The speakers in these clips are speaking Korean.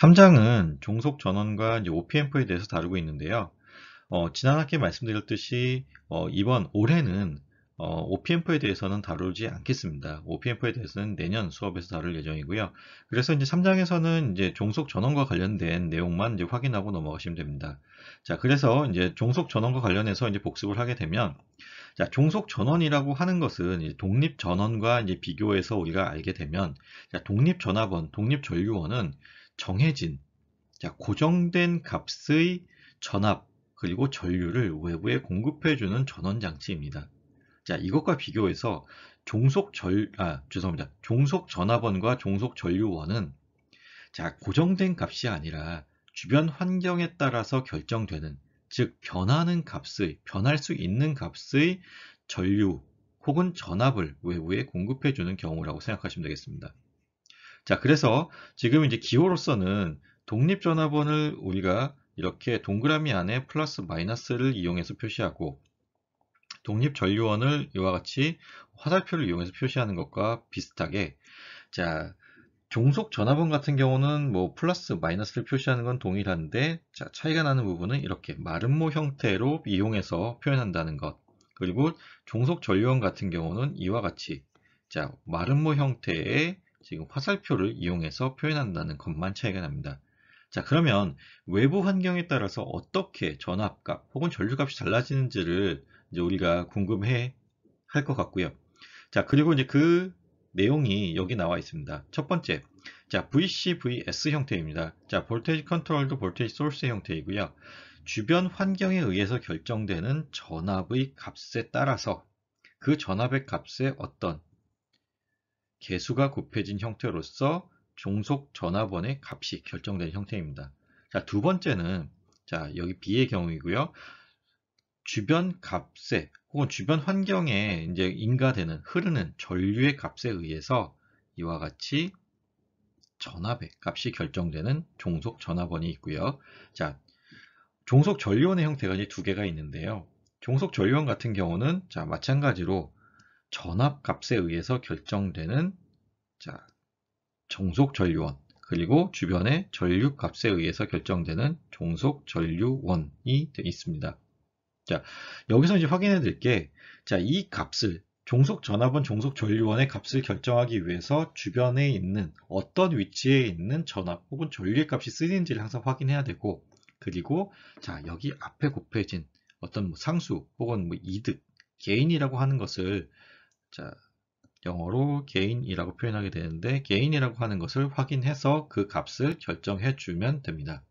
3장은 종속 전원과 OPMF에 대해서 다루고 있는데요. 어, 지난 학기에 말씀드렸듯이 어, 이번 올해는 어, OPMF에 대해서는 다루지 않겠습니다. OPMF에 대해서는 내년 수업에서 다룰 예정이고요. 그래서 이제 3장에서는 이제 종속 전원과 관련된 내용만 이제 확인하고 넘어가시면 됩니다. 자, 그래서 이제 종속 전원과 관련해서 이제 복습을 하게 되면 자, 종속 전원이라고 하는 것은 독립 전원과 이제 비교해서 우리가 알게 되면 자, 독립 전압원, 독립 전류원은 정해진 자, 고정된 값의 전압 그리고 전류를 외부에 공급해주는 전원장치입니다. 자, 이것과 비교해서 종속 전, 아, 죄송합니다. 종속 전압원과 종속 전류원은 자, 고정된 값이 아니라 주변 환경에 따라서 결정되는, 즉, 변하는 값의, 변할 수 있는 값의 전류 혹은 전압을 외부에 공급해주는 경우라고 생각하시면 되겠습니다. 자, 그래서 지금 이제 기호로서는 독립전화번을 우리가 이렇게 동그라미 안에 플러스 마이너스를 이용해서 표시하고 독립전류원을 이와 같이 화살표를 이용해서 표시하는 것과 비슷하게 자 종속 전화번 같은 경우는 뭐 플러스 마이너스를 표시하는 건 동일한데 자, 차이가 나는 부분은 이렇게 마름모 형태로 이용해서 표현한다는 것 그리고 종속 전류원 같은 경우는 이와 같이 자 마름모 형태의 지금 화살표를 이용해서 표현한다는 것만 차이가 납니다. 자 그러면 외부 환경에 따라서 어떻게 전압값 혹은 전류값이 달라지는지를 이제 우리가 궁금해 할 것 같고요. 자 그리고 이제 그 내용이 여기 나와 있습니다. 첫 번째, 자 VCVS 형태입니다. 자 볼테이지 컨트롤도 볼테이지 소스 형태이고요. 주변 환경에 의해서 결정되는 전압의 값에 따라서 그 전압의 값에 어떤 개수가 곱해진 형태로서 종속 전화번의 값이 결정된 형태입니다. 자, 두 번째는 자, 여기 B의 경우이고요. 주변 값에 혹은 주변 환경에 이제 인가되는 흐르는 전류의 값에 의해서 이와 같이 전압의 값이 결정되는 종속 전화번이 있고요. 자, 종속 전류원의 형태가 이제 두 개가 있는데요. 종속 전류원 같은 경우는 자, 마찬가지로 전압값에 의해서 결정되는 자, 정속 전류원 그리고 주변의 전류값에 의해서 결정되는 종속 전류원이 되어 있습니다. 자, 여기서 이제 확인해 드릴 게, 자, 이 값을, 종속 전압은 종속 전류원의 값을 결정하기 위해서 주변에 있는 어떤 위치에 있는 전압 혹은 전류의 값이 쓰이는지를 항상 확인해야 되고, 그리고, 자, 여기 앞에 곱해진 어떤 뭐 상수 혹은 뭐 이득, 개인이라고 하는 것을 자, 영어로 개인이라고 표현하게 되는데 개인이라고 하는 것을 확인해서 그 값을 결정해 주면 됩니다.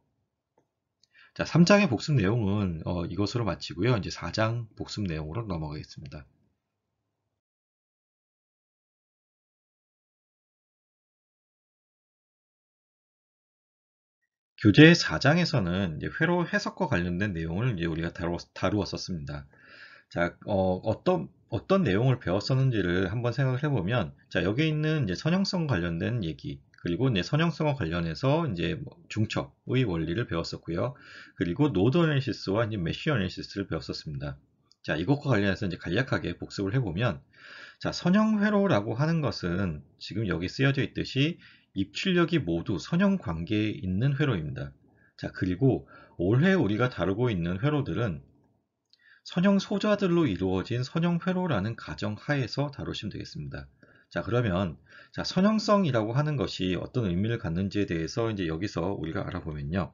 자, 3장의 복습 내용은 어, 이것으로 마치고요. 이제 4장 복습 내용으로 넘어가겠습니다. 교재 4장에서는 회로 해석과 관련된 내용을 우리가 다루었, 었습니다 자, 어, 떤 어떤 내용을 배웠었는지를 한번 생각을 해보면 자 여기 있는 이제 선형성 관련된 얘기 그리고 이제 선형성과 관련해서 이제 뭐 중첩의 원리를 배웠었고요. 그리고 노드 어널시스와 이제 메쉬 어널시스를 배웠었습니다. 자 이것과 관련해서 이제 간략하게 복습을 해보면 자 선형 회로라고 하는 것은 지금 여기 쓰여져 있듯이 입출력이 모두 선형 관계에 있는 회로입니다. 자 그리고 올해 우리가 다루고 있는 회로들은 선형 소자들로 이루어진 선형 회로라는 가정 하에서 다루시면 되겠습니다. 자 그러면 자 선형성이라고 하는 것이 어떤 의미를 갖는지에 대해서 이제 여기서 우리가 알아보면요.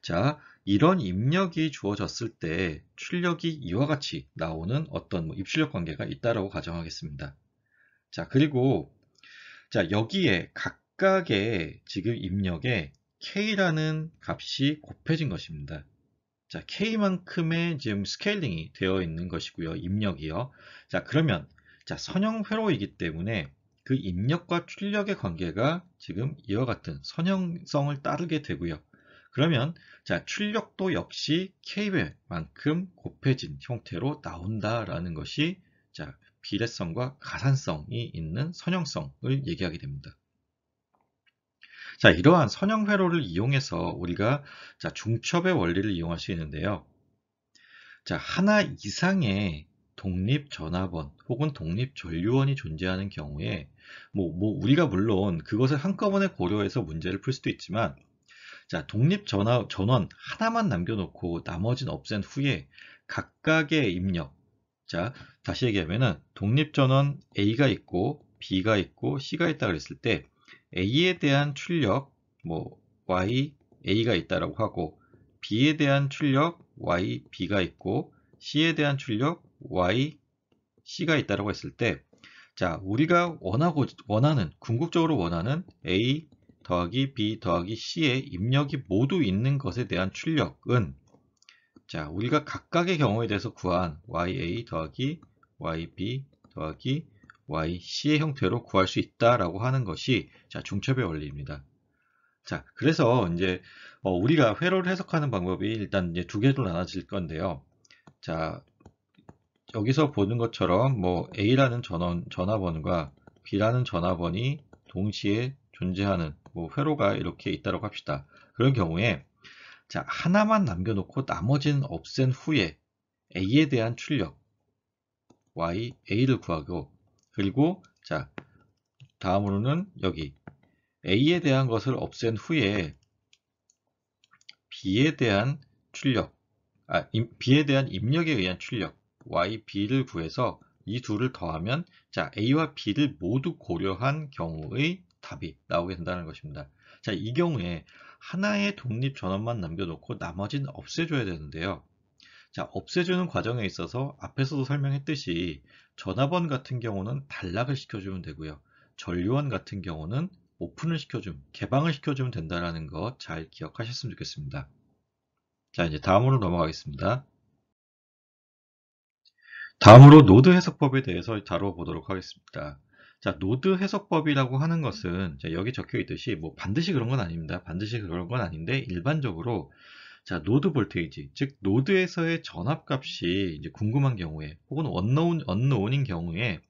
자 이런 입력이 주어졌을 때 출력이 이와 같이 나오는 어떤 뭐 입출력 관계가 있다라고 가정하겠습니다. 자 그리고 자 여기에 각각의 지금 입력에 k라는 값이 곱해진 것입니다. 자, K만큼의 지금 스케일링이 되어 있는 것이고요. 입력이요. 자, 그러면 자, 선형 회로이기 때문에 그 입력과 출력의 관계가 지금 이와 같은 선형성을 따르게 되고요. 그러면 자, 출력도 역시 K배만큼 곱해진 형태로 나온다라는 것이 자, 비례성과 가산성이 있는 선형성을 얘기하게 됩니다. 자, 이러한 선형 회로를 이용해서 우리가 자, 중첩의 원리를 이용할 수 있는데요. 자, 하나 이상의 독립 전압원 혹은 독립 전류원이 존재하는 경우에 뭐, 뭐 우리가 물론 그것을 한꺼번에 고려해서 문제를 풀 수도 있지만 자, 독립 전화, 전원 하나만 남겨놓고 나머진 없앤 후에 각각의 입력. 자, 다시 얘기하면 독립 전원 A가 있고 B가 있고 C가 있다 그랬을 때 a에 대한 출력 뭐 y a가 있다라고 하고 b에 대한 출력 y b가 있고 c에 대한 출력 y c가 있다라고 했을 때 자, 우리가 원하고 원하는 궁극적으로 원하는 a 더하기 b 더하기 c의 입력이 모두 있는 것에 대한 출력은 자, 우리가 각각의 경우에 대해서 구한 ya 더하기 yb 더하기 yc의 형태로 구할 수 있다라고 하는 것이 자, 중첩의 원리입니다. 자, 그래서 이제 어, 우리가 회로를 해석하는 방법이 일단 이제 두 개로 나눠질 건데요. 자, 여기서 보는 것처럼 뭐 A라는 전원, 전화번호가 B라는 전화번이 호 동시에 존재하는 뭐 회로가 이렇게 있다고 합시다. 그런 경우에 자, 하나만 남겨놓고 나머지는 없앤 후에 A에 대한 출력 y, A를 구하고 그리고 자 다음으로는 여기 A에 대한 것을 없앤 후에 B에 대한 출력, 아, B에 대한 입력에 의한 출력 Y, B를 구해서 이 둘을 더하면 자 A와 B를 모두 고려한 경우의 답이 나오게 된다는 것입니다. 자 이 경우에 하나의 독립 전원만 남겨놓고 나머지는 없애줘야 되는데요. 자, 없애주는 과정에 있어서 앞에서도 설명했듯이 전압원 같은 경우는 단락을 시켜주면 되고요. 전류원 같은 경우는 오픈을 시켜줌 개방을 시켜주면 된다라는 것 잘 기억하셨으면 좋겠습니다. 자, 이제 다음으로 넘어가겠습니다. 다음으로 노드 해석법에 대해서 다뤄보도록 하겠습니다. 자, 노드 해석법이라고 하는 것은 자, 여기 적혀 있듯이 뭐 반드시 그런 건 아닙니다. 반드시 그런 건 아닌데 일반적으로 자, 노드 볼테이지, 즉 노드에서의 전압값이 이제 궁금한 경우에 혹은 언노운 언노운인 경우에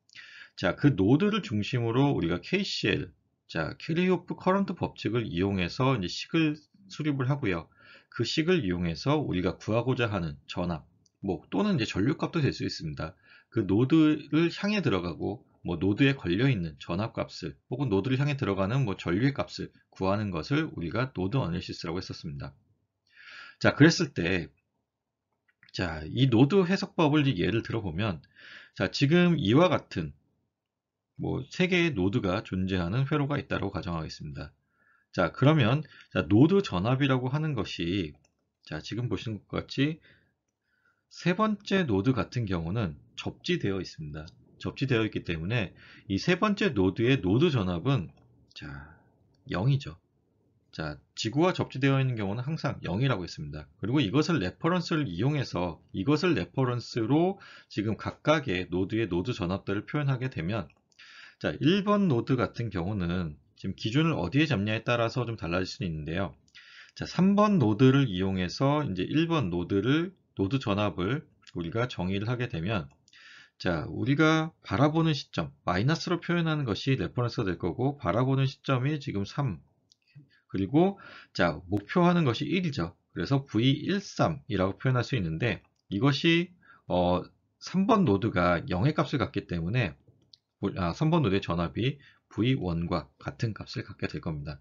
자, 그 노드를 중심으로 우리가 KCL 자, 캐리오프 커런트 법칙을 이용해서 이제 식을 수립을 하고요. 그 식을 이용해서 우리가 구하고자 하는 전압, 뭐 또는 이제 전류값도 될 수 있습니다. 그 노드를 향해 들어가고 뭐 노드에 걸려 있는 전압값을 혹은 노드를 향해 들어가는 뭐 전류의 값을 구하는 것을 우리가 노드 어널시스라고 했었습니다. 자, 그랬을 때, 자, 이 노드 해석법을 예를 들어보면, 자, 지금 이와 같은, 뭐, 세 개의 노드가 존재하는 회로가 있다고 가정하겠습니다. 자, 그러면, 자, 노드 전압이라고 하는 것이, 자, 지금 보시는 것 같이, 세 번째 노드 같은 경우는 접지되어 있습니다. 접지되어 있기 때문에 이 세 번째 노드의 노드 전압은 자 0이죠. 자, 지구와 접지되어 있는 경우는 항상 0이라고 했습니다. 그리고 이것을 레퍼런스를 이용해서 이것을 레퍼런스로 지금 각각의 노드의 노드 전압들을 표현하게 되면 자, 1번 노드 같은 경우는 지금 기준을 어디에 잡냐에 따라서 좀 달라질 수 있는데요. 자, 3번 노드를 이용해서 이제 1번 노드를 노드 전압을 우리가 정의를 하게 되면 자, 우리가 바라보는 시점, 마이너스로 표현하는 것이 레퍼런스가 될 거고 바라보는 시점이 지금 3, 그리고 자 목표하는 것이 1이죠. 그래서 V13이라고 표현할 수 있는데 이것이 어, 3번 노드가 0의 값을 갖기 때문에 뭐, 아, 3번 노드의 전압이 V1과 같은 값을 갖게 될 겁니다.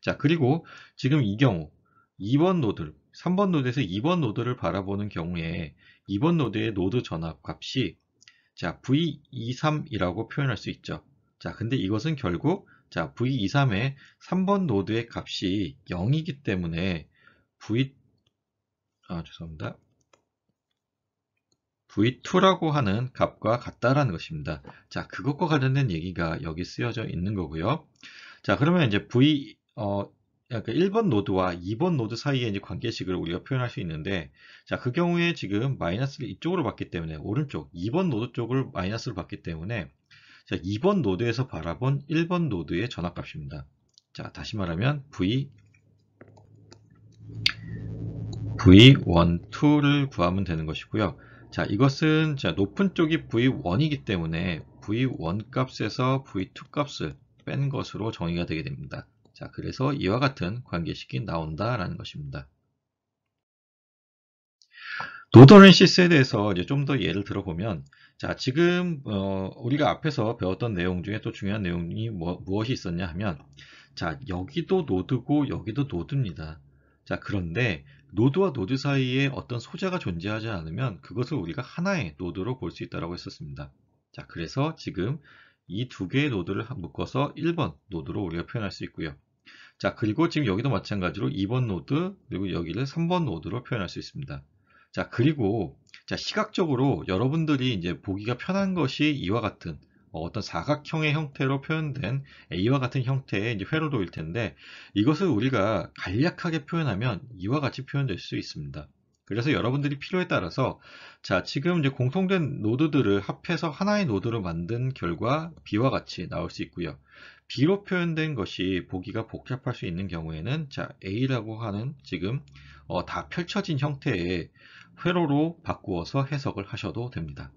자 그리고 지금 이 경우 2번 노드 3번 노드에서 2번 노드를 바라보는 경우에 2번 노드의 노드 전압 값이 자 V23이라고 표현할 수 있죠. 자 근데 이것은 결국 자, V23의 3번 노드의 값이 0이기 때문에 V 아, 죄송합니다. V2라고 하는 값과 같다라는 것입니다. 자, 그것과 관련된 얘기가 여기 쓰여져 있는 거고요. 자, 그러면 이제 V 어 그러니까 1번 노드와 2번 노드 사이에 이제 관계식을 우리가 표현할 수 있는데 자, 그 경우에 지금 마이너스를 이쪽으로 받기 때문에 오른쪽 2번 노드 쪽을 마이너스로 받기 때문에 자, 2번 노드에서 바라본 1번 노드의 전압값입니다. 자, 다시 말하면 V V12를 구하면 되는 것이고요. 자, 이것은 자, 높은 쪽이 V1이기 때문에 V1 값에서 V2 값을 뺀 것으로 정의가 되게 됩니다. 자, 그래서 이와 같은 관계식이 나온다라는 것입니다. 노더렌시스에 대해서 좀 더 예를 들어보면 자, 지금 어, 우리가 앞에서 배웠던 내용 중에 또 중요한 내용이 뭐, 무엇이 있었냐 하면 자, 여기도 노드고 여기도 노드입니다. 자, 그런데 노드와 노드 사이에 어떤 소재가 존재하지 않으면 그것을 우리가 하나의 노드로 볼 수 있다고 라 했었습니다. 자, 그래서 지금 이 두 개의 노드를 묶어서 1번 노드로 우리가 표현할 수 있고요. 자, 그리고 지금 여기도 마찬가지로 2번 노드, 그리고 여기를 3번 노드로 표현할 수 있습니다. 자, 그리고 자, 시각적으로 여러분들이 이제 보기가 편한 것이 이와 같은 어, 어떤 사각형의 형태로 표현된 A와 같은 형태의 이제 회로도일 텐데 이것을 우리가 간략하게 표현하면 이와 같이 표현될 수 있습니다. 그래서 여러분들이 필요에 따라서 자 지금 이제 공통된 노드들을 합해서 하나의 노드로 만든 결과 B와 같이 나올 수 있고요. B로 표현된 것이 보기가 복잡할 수 있는 경우에는 자 A라고 하는 지금 어, 다 펼쳐진 형태의 회로로 바꾸어서 해석을 하셔도 됩니다.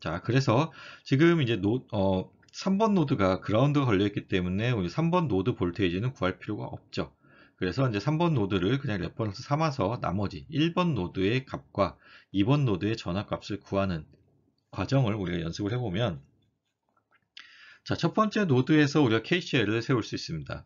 자, 그래서 지금 이제 노, 어, 3번 노드가 그라운드가 걸려있기 때문에 우리 3번 노드 볼테이지는 구할 필요가 없죠. 그래서 이제 3번 노드를 그냥 레퍼런스 삼아서 나머지 1번 노드의 값과 2번 노드의 전압값을 구하는 과정을 우리가 연습을 해보면 자, 첫 번째 노드에서 우리가 KCL을 세울 수 있습니다.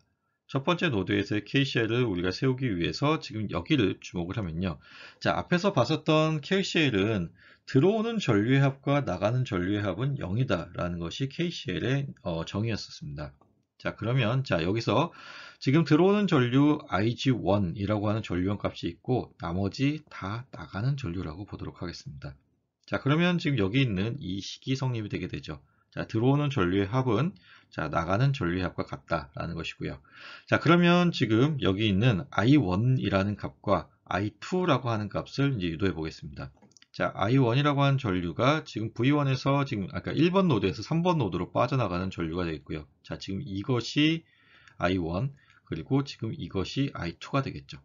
첫 번째 노드에서의 KCL을 우리가 세우기 위해서 지금 여기를 주목을 하면요. 자, 앞에서 봤었던 KCL은 들어오는 전류의 합과 나가는 전류의 합은 0이다라는 것이 KCL의 어, 정의였었습니다. 자, 그러면 자, 여기서 지금 들어오는 전류 IG1이라고 하는 전류형 값이 있고 나머지 다 나가는 전류라고 보도록 하겠습니다. 자, 그러면 지금 여기 있는 이 식이 성립이 되게 되죠. 자, 들어오는 전류의 합은 자, 나가는 전류압과 같다라는 것이고요. 자, 그러면 지금 여기 있는 I1이라는 값과 I2라고 하는 값을 이제 유도해 보겠습니다. 자, I1이라고 하는 전류가 지금 V1에서 지금 아까 그러니까 1번 노드에서 3번 노드로 빠져나가는 전류가 되겠고요. 자, 지금 이것이 I1 그리고 지금 이것이 I2가 되겠죠.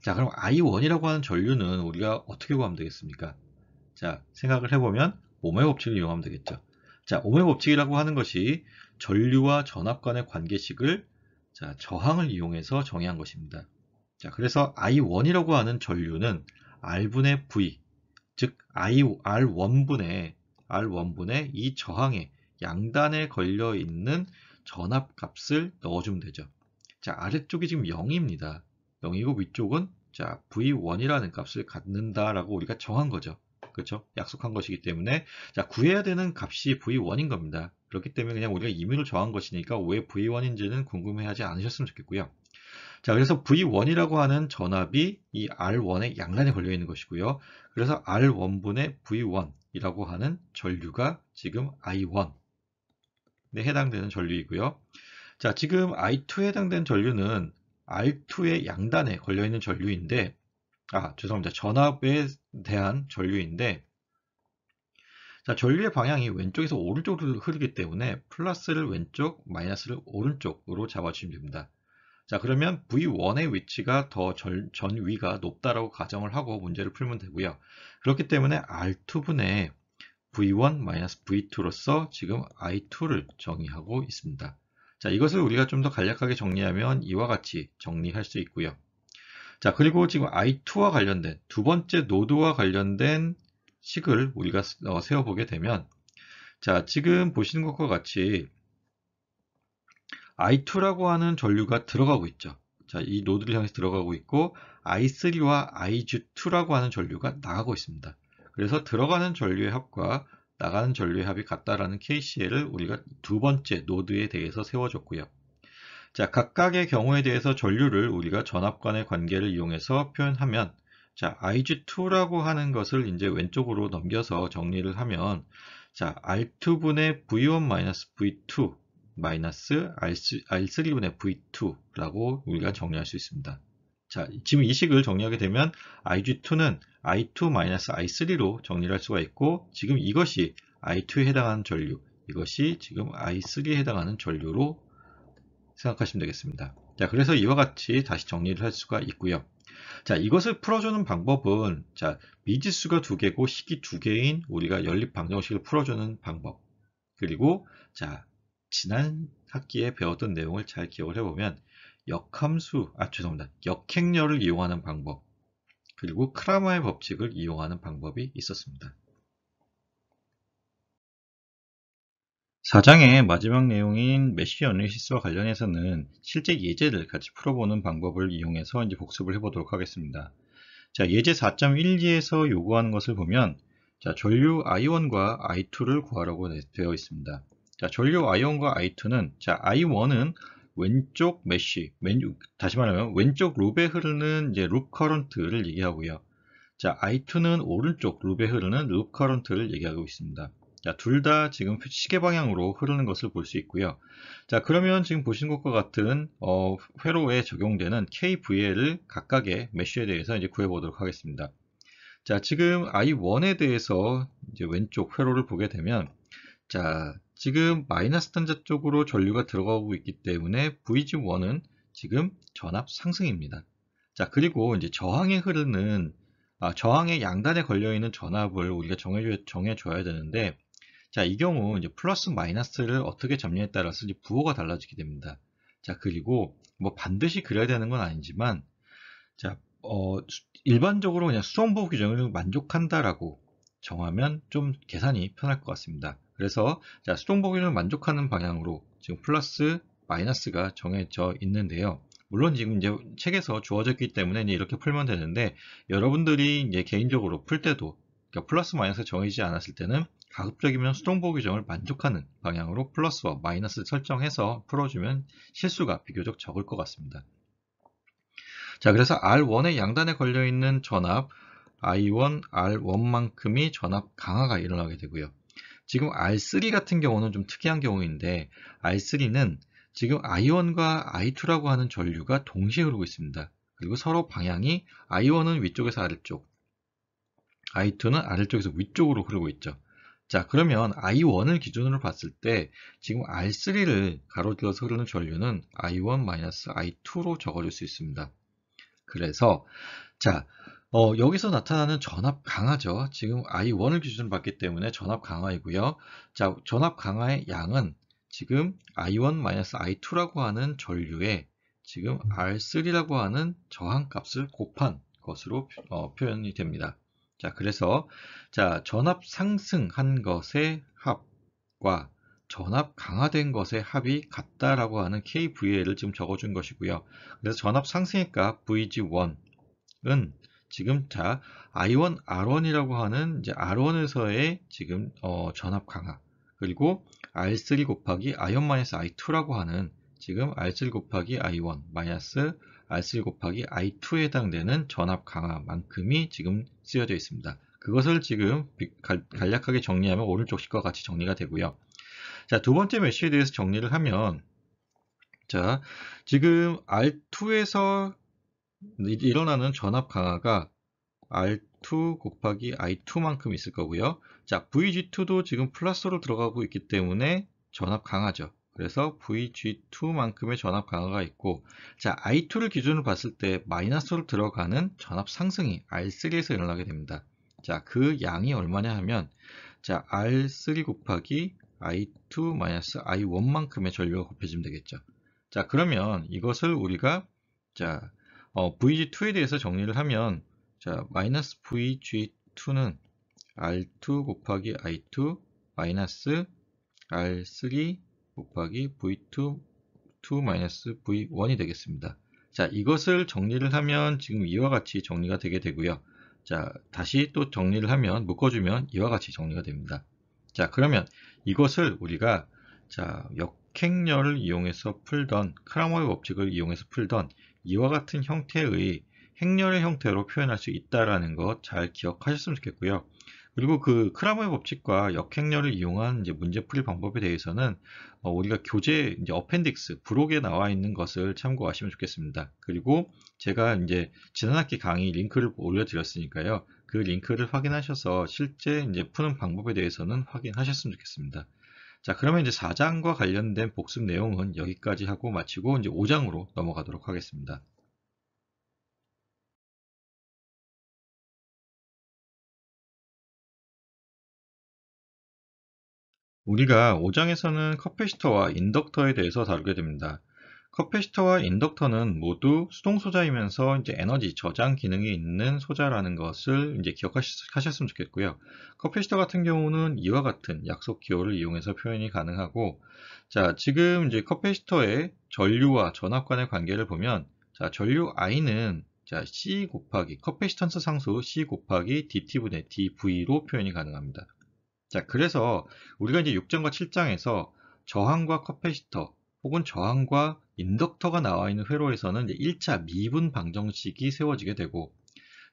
자, 그럼 I1이라고 하는 전류는 우리가 어떻게 구하면 되겠습니까? 자, 생각을 해보면 오메 법칙을 이용하면 되겠죠. 자, 오메 법칙이라고 하는 것이 전류와 전압 간의 관계식을 자, 저항을 이용해서 정의한 것입니다. 자, 그래서 I1이라고 하는 전류는 R분의 V, 즉 I, R1분의 R1분의 이 저항에 양단에 걸려 있는 전압 값을 넣어주면 되죠. 자, 아래쪽이 지금 0입니다. 0이고 위쪽은 자, V1이라는 값을 갖는다라고 우리가 정한 거죠. 그렇죠? 약속한 것이기 때문에 자 구해야 되는 값이 v1인 겁니다. 그렇기 때문에 그냥 우리가 임의로 정한 것이니까 왜 v1인지는 궁금해하지 않으셨으면 좋겠고요. 자 그래서 v1이라고 하는 전압이 이 r1의 양란에 걸려 있는 것이고요. 그래서 r1분의 v1이라고 하는 전류가 지금 i1에 해당되는 전류이고요. 자 지금 i2에 해당되는 전류는 R2의 양단에 걸려있는 전류인데 아, 죄송합니다. 전압에 대한 전류인데, 자, 전류의 방향이 왼쪽에서 오른쪽으로 흐르기 때문에 플러스를 왼쪽, 마이너스를 오른쪽으로 잡아주시면 됩니다. 자, 그러면 V1의 위치가 더 전, 위가 높다라고 가정을 하고 문제를 풀면 되고요. 그렇기 때문에 R2분의 V1-V2로서 지금 I2를 정의하고 있습니다. 자, 이것을 우리가 좀 더 간략하게 정리하면 이와 같이 정리할 수 있고요. 자, 그리고 지금 I2와 관련된 두 번째 노드와 관련된 식을 우리가 어, 세워보게 되면 자, 지금 보시는 것과 같이 I2라고 하는 전류가 들어가고 있죠. 자, 이 노드를 향해서 들어가고 있고 I3와 I2라고 하는 전류가 나가고 있습니다. 그래서 들어가는 전류의 합과 나가는 전류의 합이 같다라는 KCL을 우리가 두 번째 노드에 대해서 세워줬고요. 자, 각각의 경우에 대해서 전류를 우리가 전압관의 관계를 이용해서 표현하면 자, IG2라고 하는 것을 이제 왼쪽으로 넘겨서 정리를 하면 자, R2분의 V1-V2 마이너스 R3분의 V2라고 우리가 정리할 수 있습니다. 자, 지금 이 식을 정리하게 되면 IG2는 I2-I3로 정리할 수가 있고 지금 이것이 I2에 해당하는 전류, 이것이 지금 I3에 해당하는 전류로 생각하시면 되겠습니다. 자, 그래서 이와 같이 다시 정리를 할 수가 있고요. 자, 이것을 풀어주는 방법은 자, 미지수가 두 개고 식이 두 개인 우리가 연립 방정식을 풀어주는 방법. 그리고 자, 지난 학기에 배웠던 내용을 잘 기억을 해보면 역함수, 아 죄송합니다. 역행렬을 이용하는 방법. 그리고 크라마의 법칙을 이용하는 방법이 있었습니다. 4장의 마지막 내용인 메시 어 a 시스와 관련해서는 실제 예제를 같이 풀어보는 방법을 이용해서 이제 복습을 해보도록 하겠습니다. 자, 예제 4.12에서 요구하는 것을 보면 자, 전류 I1과 I2를 구하라고 네, 되어 있습니다. 자, 전류 I1과 I2는 자, I1은 왼쪽 메쉬 왼, 다시 말하면 왼쪽 루에 흐르는 이제 룹 커런트를 얘기하고요. 자, I2는 오른쪽 루에 흐르는 룹 커런트를 얘기하고 있습니다. 둘다 지금 시계 방향으로 흐르는 것을 볼 수 있고요. 자, 그러면 지금 보신 것과 같은 어, 회로에 적용되는 KVL을 각각의 메쉬에 대해서 이제 구해보도록 하겠습니다. 자, 지금 I1에 대해서 이제 왼쪽 회로를 보게 되면 자, 지금 마이너스 단자 쪽으로 전류가 들어가고 있기 때문에 VG1은 지금 전압 상승입니다. 자, 그리고 이제 저항에 흐르는 아, 저항의 양단에 걸려있는 전압을 우리가 정해줘, 정해줘야 되는데 자, 이 경우 이제 플러스 마이너스를 어떻게 잡냐했다라서 부호가 달라지게 됩니다. 자, 그리고 뭐 반드시 그려야 되는 건 아니지만 자, 어, 일반적으로 그냥 수정보 규정을 만족한다라고 정하면 좀 계산이 편할 것 같습니다. 그래서 자, 수정보호 규정을 만족하는 방향으로 지금 플러스 마이너스가 정해져 있는데요. 물론 지금 이제 책에서 주어졌기 때문에 이렇게 풀면 되는데 여러분들이 이제 개인적으로 풀 때도 그러니까 플러스 마이너스 정해지지 않았을 때는 가급적이면 수동보 규정을 만족하는 방향으로 플러스와 마이너스 설정해서 풀어주면 실수가 비교적 적을 것 같습니다. 자 그래서 R1의 양단에 걸려있는 전압 I1, R1만큼이 전압 강화가 일어나게 되고요. 지금 R3 같은 경우는 좀 특이한 경우인데 R3는 지금 I1과 I2라고 하는 전류가 동시에 흐르고 있습니다. 그리고 서로 방향이 I1은 위쪽에서 아래쪽, I2는 아래쪽에서 위쪽으로 흐르고 있죠. 자 그러면 I1을 기준으로 봤을 때 지금 R3를 가로질러서 흐르는 전류는 I1-I2로 적어줄 수 있습니다. 그래서 자 어, 여기서 나타나는 전압 강하죠 지금 I1을 기준으로 봤기 때문에 전압 강하이고요자 전압 강하의 양은 지금 I1-I2라고 하는 전류에 지금 R3라고 하는 저항값을 곱한 것으로 어, 표현이 됩니다. 자, 그래서 자, 전압 상승한 것의 합과 전압 강화된 것의 합이 같다라고 하는 KVA를 지금 적어준 것이고요. 그래서 전압 상승의 값 VG1은 지금 자 I1, R1이라고 하는 이제 R1에서의 지금 어, 전압 강화 그리고 R3 곱하기 I1 I2라고 하는 지금 R3 곱하기 I1 마이너스 R3 곱하기 I2에 해당되는 전압 강화만큼이 지금 쓰여져 있습니다. 그것을 지금 간략하게 정리하면 오른쪽 식과 같이 정리가 되고요. 자, 두 번째 메시에 대해서 정리를 하면 자, 지금 R2에서 일어나는 전압 강화가 R2 곱하기 I2만큼 있을 거고요. 자, VG2도 지금 플러스로 들어가고 있기 때문에 전압 강화죠. 그래서 VG2만큼의 전압 강화가 있고 자 I2를 기준으로 봤을 때 마이너스로 들어가는 전압 상승이 R3에서 일어나게 됩니다. 자그 양이 얼마냐 하면 자 R3 곱하기 I2 마이너스 I1만큼의 전류가 곱해지면 되겠죠. 자 그러면 이것을 우리가 자 어, VG2에 대해서 정리를 하면 자 마이너스 VG2는 R2 곱하기 I2 마이너스 R3 곱하기 v2 v1이 되겠습니다. 자 이것을 정리를 하면 지금 이와 같이 정리가 되게 되고요. 자 다시 또 정리를 하면 묶어주면 이와 같이 정리가 됩니다. 자 그러면 이것을 우리가 자 역행렬을 이용해서 풀던 크라머의 법칙을 이용해서 풀던 이와 같은 형태의 행렬의 형태로 표현할 수 있다라는 것 잘 기억하셨으면 좋겠고요. 그리고 그 크라머의 법칙과 역행렬을 이용한 이제 문제풀이 방법에 대해서는 어, 우리가 교재 이제 어펜딕스 브록에 나와 있는 것을 참고하시면 좋겠습니다. 그리고 제가 이제 지난 학기 강의 링크를 올려드렸으니까요. 그 링크를 확인하셔서 실제 이제 푸는 방법에 대해서는 확인하셨으면 좋겠습니다. 자, 그러면 이제 4장과 관련된 복습 내용은 여기까지 하고 마치고 이제 5장으로 넘어가도록 하겠습니다. 우리가 5장에서는 커패시터와 인덕터에 대해서 다루게 됩니다. 커패시터와 인덕터는 모두 수동 소자이면서 이제 에너지 저장 기능이 있는 소자라는 것을 이제 기억하셨으면 좋겠고요. 커패시터 같은 경우는 이와 같은 약속 기호를 이용해서 표현이 가능하고 자, 지금 이제 커패시터의 전류와 전압 간의 관계를 보면 자, 전류 I는 자, C 곱하기 커패시턴스 상수 C 곱하기 DT 분의 DV로 표현이 가능합니다. 자, 그래서 우리가 이제 6장과 7장에서 저항과 커패시터 혹은 저항과 인덕터가 나와 있는 회로에서는 1차 미분 방정식이 세워지게 되고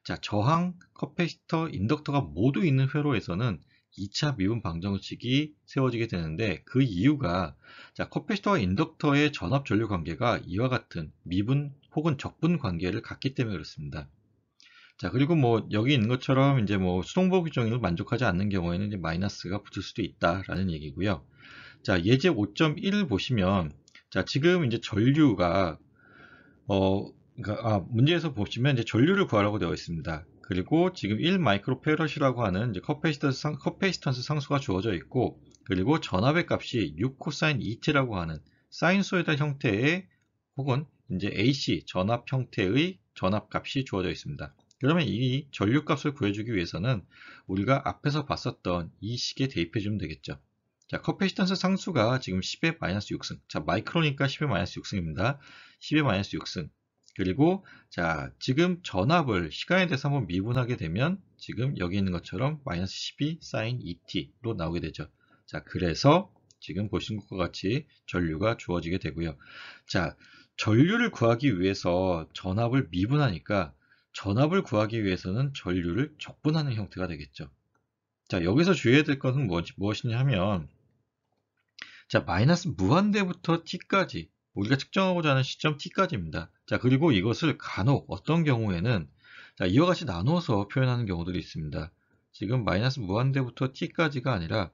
자, 저항, 커패시터, 인덕터가 모두 있는 회로에서는 2차 미분 방정식이 세워지게 되는데 그 이유가 자, 커패시터와 인덕터의 전압 전류 관계가 이와 같은 미분 혹은 적분 관계를 갖기 때문에 그렇습니다. 자, 그리고 뭐 여기 있는 것처럼 이제 뭐 수동보 규정을 만족하지 않는 경우에는 이제 마이너스가 붙을 수도 있다라는 얘기고요. 자, 예제 5.1을 보시면 자, 지금 이제 전류가 어 그러니까, 아, 문제에서 보시면 이제 전류를 구하라고 되어 있습니다. 그리고 지금 1 마이크로페럿이라고 하는 이제 커페시턴스, 상, 커페시턴스 상수가 주어져 있고 그리고 전압의 값이 6 코사인 2t라고 하는 사인소이다 형태의 혹은 이제 AC 전압 형태의 전압 값이 주어져 있습니다. 그러면 이 전류값을 구해주기 위해서는 우리가 앞에서 봤었던 이 식에 대입해주면 되겠죠. 자, 커패시턴스 상수가 지금 10의 마이너스 6승. 자, 마이크로니까 10의 마이너스 6승입니다. 10의 마이너스 6승. 그리고 자, 지금 전압을 시간에 대해서 한번 미분하게 되면 지금 여기 있는 것처럼 마이너스 12 사인 2t로 나오게 되죠. 자, 그래서 지금 보신 것과 같이 전류가 주어지게 되고요. 자, 전류를 구하기 위해서 전압을 미분하니까 전압을 구하기 위해서는 전류를 적분하는 형태가 되겠죠. 자 여기서 주의해야 될 것은 무엇, 무엇이냐 하면 자 마이너스 무한대부터 t까지 우리가 측정하고자 하는 시점 t까지입니다. 자 그리고 이것을 간혹 어떤 경우에는 자 이와 같이 나눠서 표현하는 경우들이 있습니다. 지금 마이너스 무한대부터 t까지가 아니라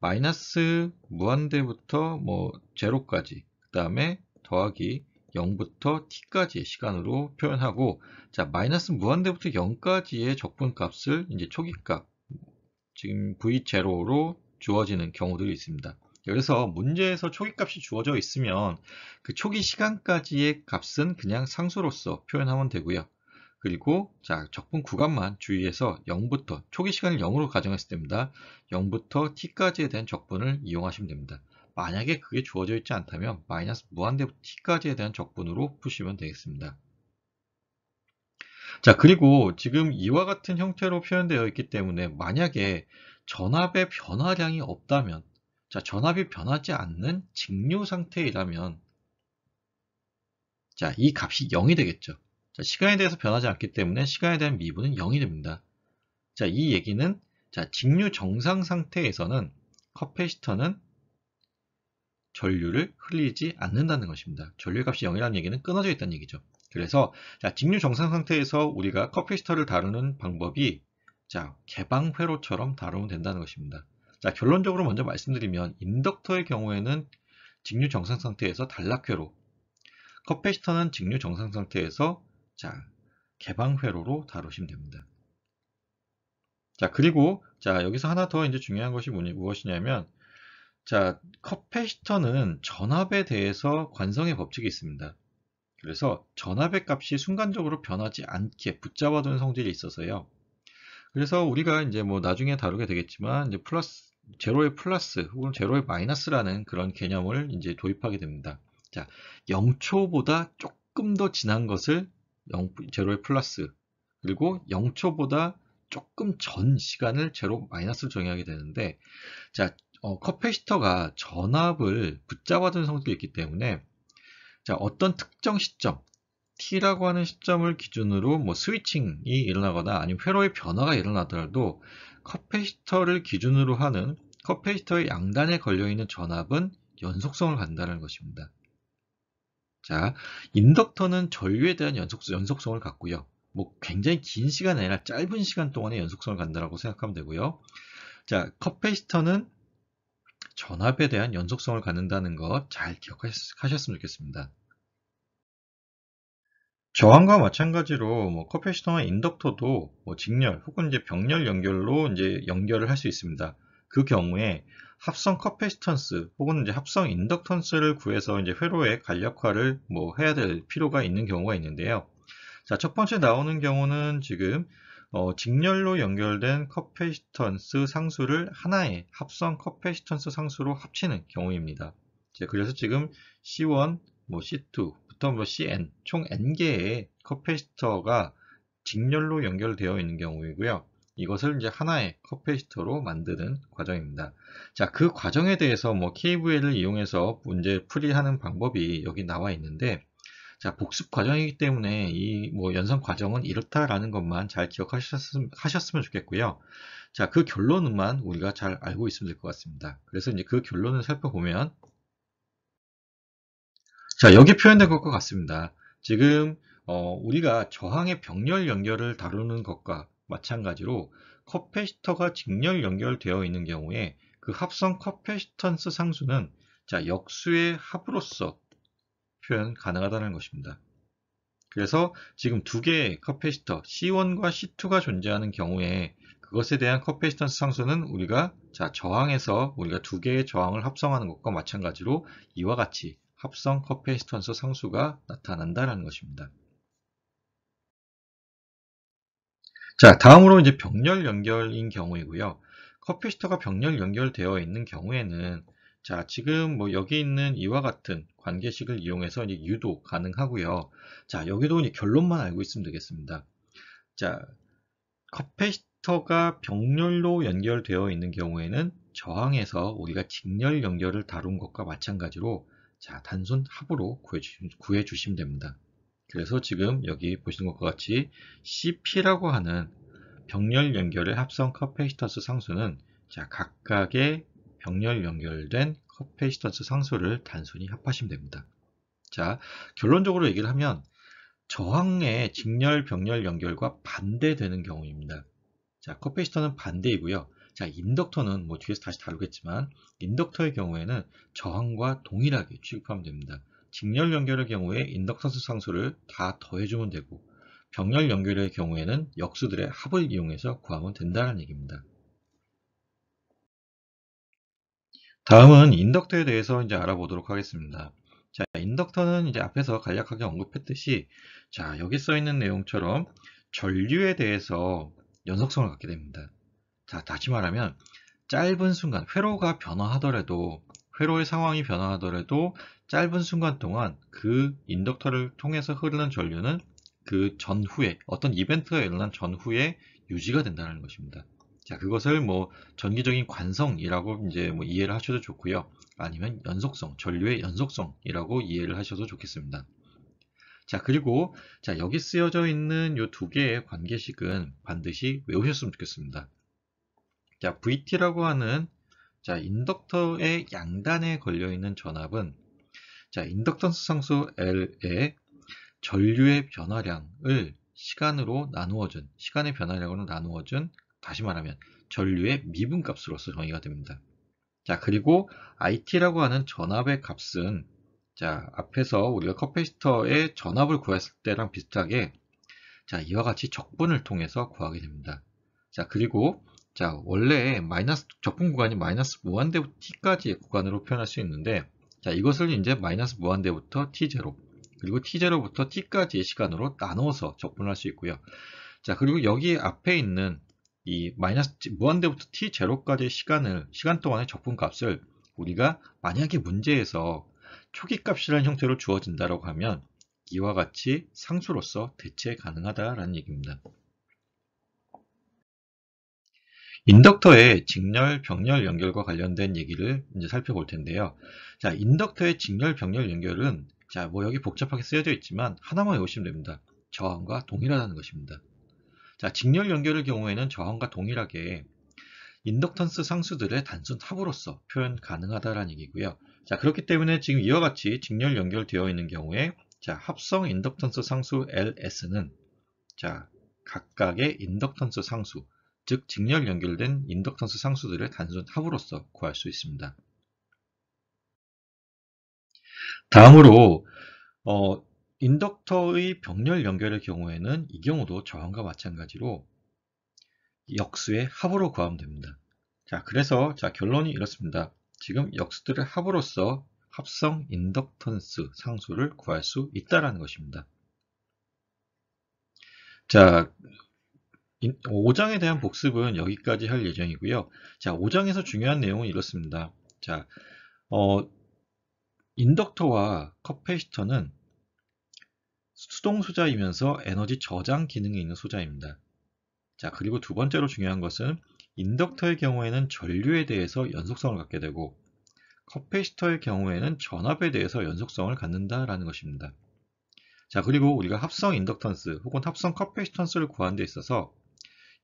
마이너스 무한대부터 뭐 제로까지 그 다음에 더하기 0부터 t까지의 시간으로 표현하고 자 마이너스 무한대부터 0까지의 적분값을 이제 초기값 지금 v0로 주어지는 경우들이 있습니다. 그래서 문제에서 초기값이 주어져 있으면 그 초기 시간까지의 값은 그냥 상수로서 표현하면 되고요. 그리고 자 적분 구간만 주의해서 0부터 초기 시간을 0으로 가정했을 때입니다. 0부터 t까지에 대한 적분을 이용하시면 됩니다. 만약에 그게 주어져 있지 않다면 마이너스 무한대부 t까지에 대한 적분으로 푸시면 되겠습니다. 자 그리고 지금 이와 같은 형태로 표현되어 있기 때문에 만약에 전압의 변화량이 없다면 자 전압이 변하지 않는 직류 상태이라면 자이 값이 0이 되겠죠. 자 시간에 대해서 변하지 않기 때문에 시간에 대한 미분은 0이 됩니다. 자이 얘기는 자 직류 정상 상태에서는 커패시터는 전류를 흘리지 않는다는 것입니다. 전류 값이 0이라는 얘기는 끊어져 있다는 얘기죠. 그래서 자, 직류 정상 상태에서 우리가 커피스터를 다루는 방법이 자, 개방 회로처럼 다루면 된다는 것입니다. 자, 결론적으로 먼저 말씀드리면 인덕터의 경우에는 직류 정상 상태에서 단락회로 커피스터는 직류 정상 상태에서 자, 개방 회로로 다루시면 됩니다. 자, 그리고 자, 여기서 하나 더 이제 중요한 것이 무엇이냐면 자, 커패시터는 전압에 대해서 관성의 법칙이 있습니다. 그래서 전압의 값이 순간적으로 변하지 않게 붙잡아둔 성질이 있어서요. 그래서 우리가 이제 뭐 나중에 다루게 되겠지만 이제 플러스 제로의 플러스 혹은 제로의 마이너스라는 그런 개념을 이제 도입하게 됩니다. 자, 0초보다 조금 더 지난 것을 0, 제로의 플러스 그리고 0초보다 조금 전 시간을 제로 마이너스로 정의하게 되는데 자 어, 커패시터가 전압을 붙잡아둔 성질이 있기 때문에 자, 어떤 특정 시점 T라고 하는 시점을 기준으로 뭐 스위칭이 일어나거나 아니면 회로의 변화가 일어나더라도 커패시터를 기준으로 하는 커패시터의 양단에 걸려있는 전압은 연속성을 간다는 것입니다. 자, 인덕터는 전류에 대한 연속, 연속성을 갖고요. 뭐 굉장히 긴 시간이 아니라 짧은 시간 동안의 연속성을 간는다고 생각하면 되고요. 자, 커패시터는 전압에 대한 연속성을 갖는다는 것 잘 기억하셨으면 좋겠습니다. 저항과 마찬가지로 뭐 커패시터나 인덕터도 뭐 직렬 혹은 이제 병렬 연결로 이제 연결을 할 수 있습니다. 그 경우에 합성 커패시턴스 혹은 이제 합성 인덕턴스를 구해서 이제 회로의 간략화를뭐 해야 될 필요가 있는 경우가 있는데요. 자, 첫 번째 나오는 경우는 지금 어, 직렬로 연결된 커패시턴스 상수를 하나의 합성 커패시턴스 상수로 합치는 경우입니다. 그래서 지금 C1, 뭐 C2부터 뭐 Cn 총 n개의 커패시터가 직렬로 연결되어 있는 경우이고요. 이것을 이제 하나의 커패시터로 만드는 과정입니다. 자, 그 과정에 대해서 뭐 KVL을 이용해서 문제 풀이하는 방법이 여기 나와 있는데 자, 복습 과정이기 때문에 이 뭐 연산 과정은 이렇다라는 것만 잘 기억하셨으면 좋겠고요. 자, 그 결론만 우리가 잘 알고 있으면 될 것 같습니다. 그래서 이제 그 결론을 살펴보면 자, 여기 표현된 것과 같습니다. 지금 어, 우리가 저항의 병렬 연결을 다루는 것과 마찬가지로 커패시터가 직렬 연결되어 있는 경우에 그 합성 커패시턴스 상수는 자, 역수의 합으로서 표현 가능하다는 것입니다. 그래서 지금 두 개의 커패시터 C1과 C2가 존재하는 경우에 그것에 대한 커패시턴스 상수는 우리가 자 저항에서 우리가 두 개의 저항을 합성하는 것과 마찬가지로 이와 같이 합성 커패시턴스 상수가 나타난다는 것입니다. 자 다음으로 이제 병렬 연결인 경우이고요. 커패시터가 병렬 연결되어 있는 경우에는 자, 지금 뭐 여기 있는 이와 같은 관계식을 이용해서 이제 유도 가능하고요. 자, 여기도 이제 결론만 알고 있으면 되겠습니다. 자, 커패시터가 병렬로 연결되어 있는 경우에는 저항에서 우리가 직렬 연결을 다룬 것과 마찬가지로 자, 단순 합으로 구해주, 시면 됩니다. 그래서 지금 여기 보시는 것과 같이 CP라고 하는 병렬 연결의 합성 커패시터스 상수는 자, 각각의 병렬 연결된 커패시턴스 상수를 단순히 합하시면 됩니다. 자, 결론적으로 얘기를 하면 저항의 직렬 병렬 연결과 반대되는 경우입니다. 자, 커패시터는 반대이고요. 자, 인덕터는 뭐 뒤에서 다시 다루겠지만 인덕터의 경우에는 저항과 동일하게 취급하면 됩니다. 직렬 연결의 경우에 인덕턴스 상수를 다 더해주면 되고 병렬 연결의 경우에는 역수들의 합을 이용해서 구하면 된다는 얘기입니다. 다음은 인덕터에 대해서 이제 알아보도록 하겠습니다. 자, 인덕터는 이제 앞에서 간략하게 언급했듯이 자, 여기 써 있는 내용처럼 전류에 대해서 연속성을 갖게 됩니다. 자, 다시 말하면 짧은 순간 회로가 변화하더라도 회로의 상황이 변화하더라도 짧은 순간 동안 그 인덕터를 통해서 흐르는 전류는 그 전후에 어떤 이벤트가 일어난 전후에 유지가 된다는 것입니다. 자, 그것을 뭐 전기적인 관성이라고 이제 뭐 음. 이해를 하셔도 좋고요. 아니면 연속성, 전류의 연속성이라고 이해를 하셔도 좋겠습니다. 자, 그리고 자, 여기 쓰여져 있는 이 두 개의 관계식은 반드시 외우셨으면 좋겠습니다. 자, VT라고 하는 자, 인덕터의 양단에 걸려 있는 전압은 자, 인덕턴스 상수 L의 전류의 변화량을 시간으로 나누어준, 시간의 변화량으로 나누어준 다시 말하면 전류의 미분값으로서 정의가 됩니다. 자 그리고 IT라고 하는 전압의 값은 자 앞에서 우리가 커패시터의 전압을 구했을 때랑 비슷하게 자 이와 같이 적분을 통해서 구하게 됩니다. 자 그리고 자 원래 마이너스 적분 구간이 마이너스 무한대부터 t까지의 구간으로 표현할 수 있는데 자 이것을 이제 마이너스 무한대부터 t0 그리고 t0부터 t까지의 시간으로 나누어서 적분할 수 있고요. 자 그리고 여기 앞에 있는 이 마이너스 무한대부터 t 제로까지의 시간을 시간 동안의 적분값을 우리가 만약에 문제에서 초기값이라는 형태로 주어진다라고 하면 이와 같이 상수로서 대체 가능하다라는 얘기입니다. 인덕터의 직렬 병렬 연결과 관련된 얘기를 이제 살펴볼 텐데요. 자, 인덕터의 직렬 병렬 연결은 자, 뭐 여기 복잡하게 쓰여져 있지만 하나만 외우시면 됩니다. 저항과 동일하다는 것입니다. 자, 직렬 연결의 경우에는 저항과 동일하게 인덕턴스 상수들의 단순 합으로서 표현 가능하다라는 얘기고요. 자, 그렇기 때문에 지금 이와 같이 직렬 연결되어 있는 경우에 자, 합성 인덕턴스 상수 LS는 자, 각각의 인덕턴스 상수, 즉 직렬 연결된 인덕턴스 상수들의 단순 합으로서 구할 수 있습니다. 다음으로 어, 인덕터의 병렬 연결의 경우에는 이 경우도 저항과 마찬가지로 역수의 합으로 구하됩니다. 면 자, 그래서 자 결론이 이렇습니다. 지금 역수들의 합으로서 합성 인덕턴스 상수를 구할 수 있다라는 것입니다. 자, 5장에 대한 복습은 여기까지 할 예정이고요. 자, 5장에서 중요한 내용은 이렇습니다. 자, 어, 인덕터와 커패시터는 수동 소자이면서 에너지 저장 기능이 있는 소자입니다. 자, 그리고 두 번째로 중요한 것은 인덕터의 경우에는 전류에 대해서 연속성을 갖게 되고 커패시터의 경우에는 전압에 대해서 연속성을 갖는다라는 것입니다. 자, 그리고 우리가 합성 인덕턴스 혹은 합성 커패시턴스를 구한데 있어서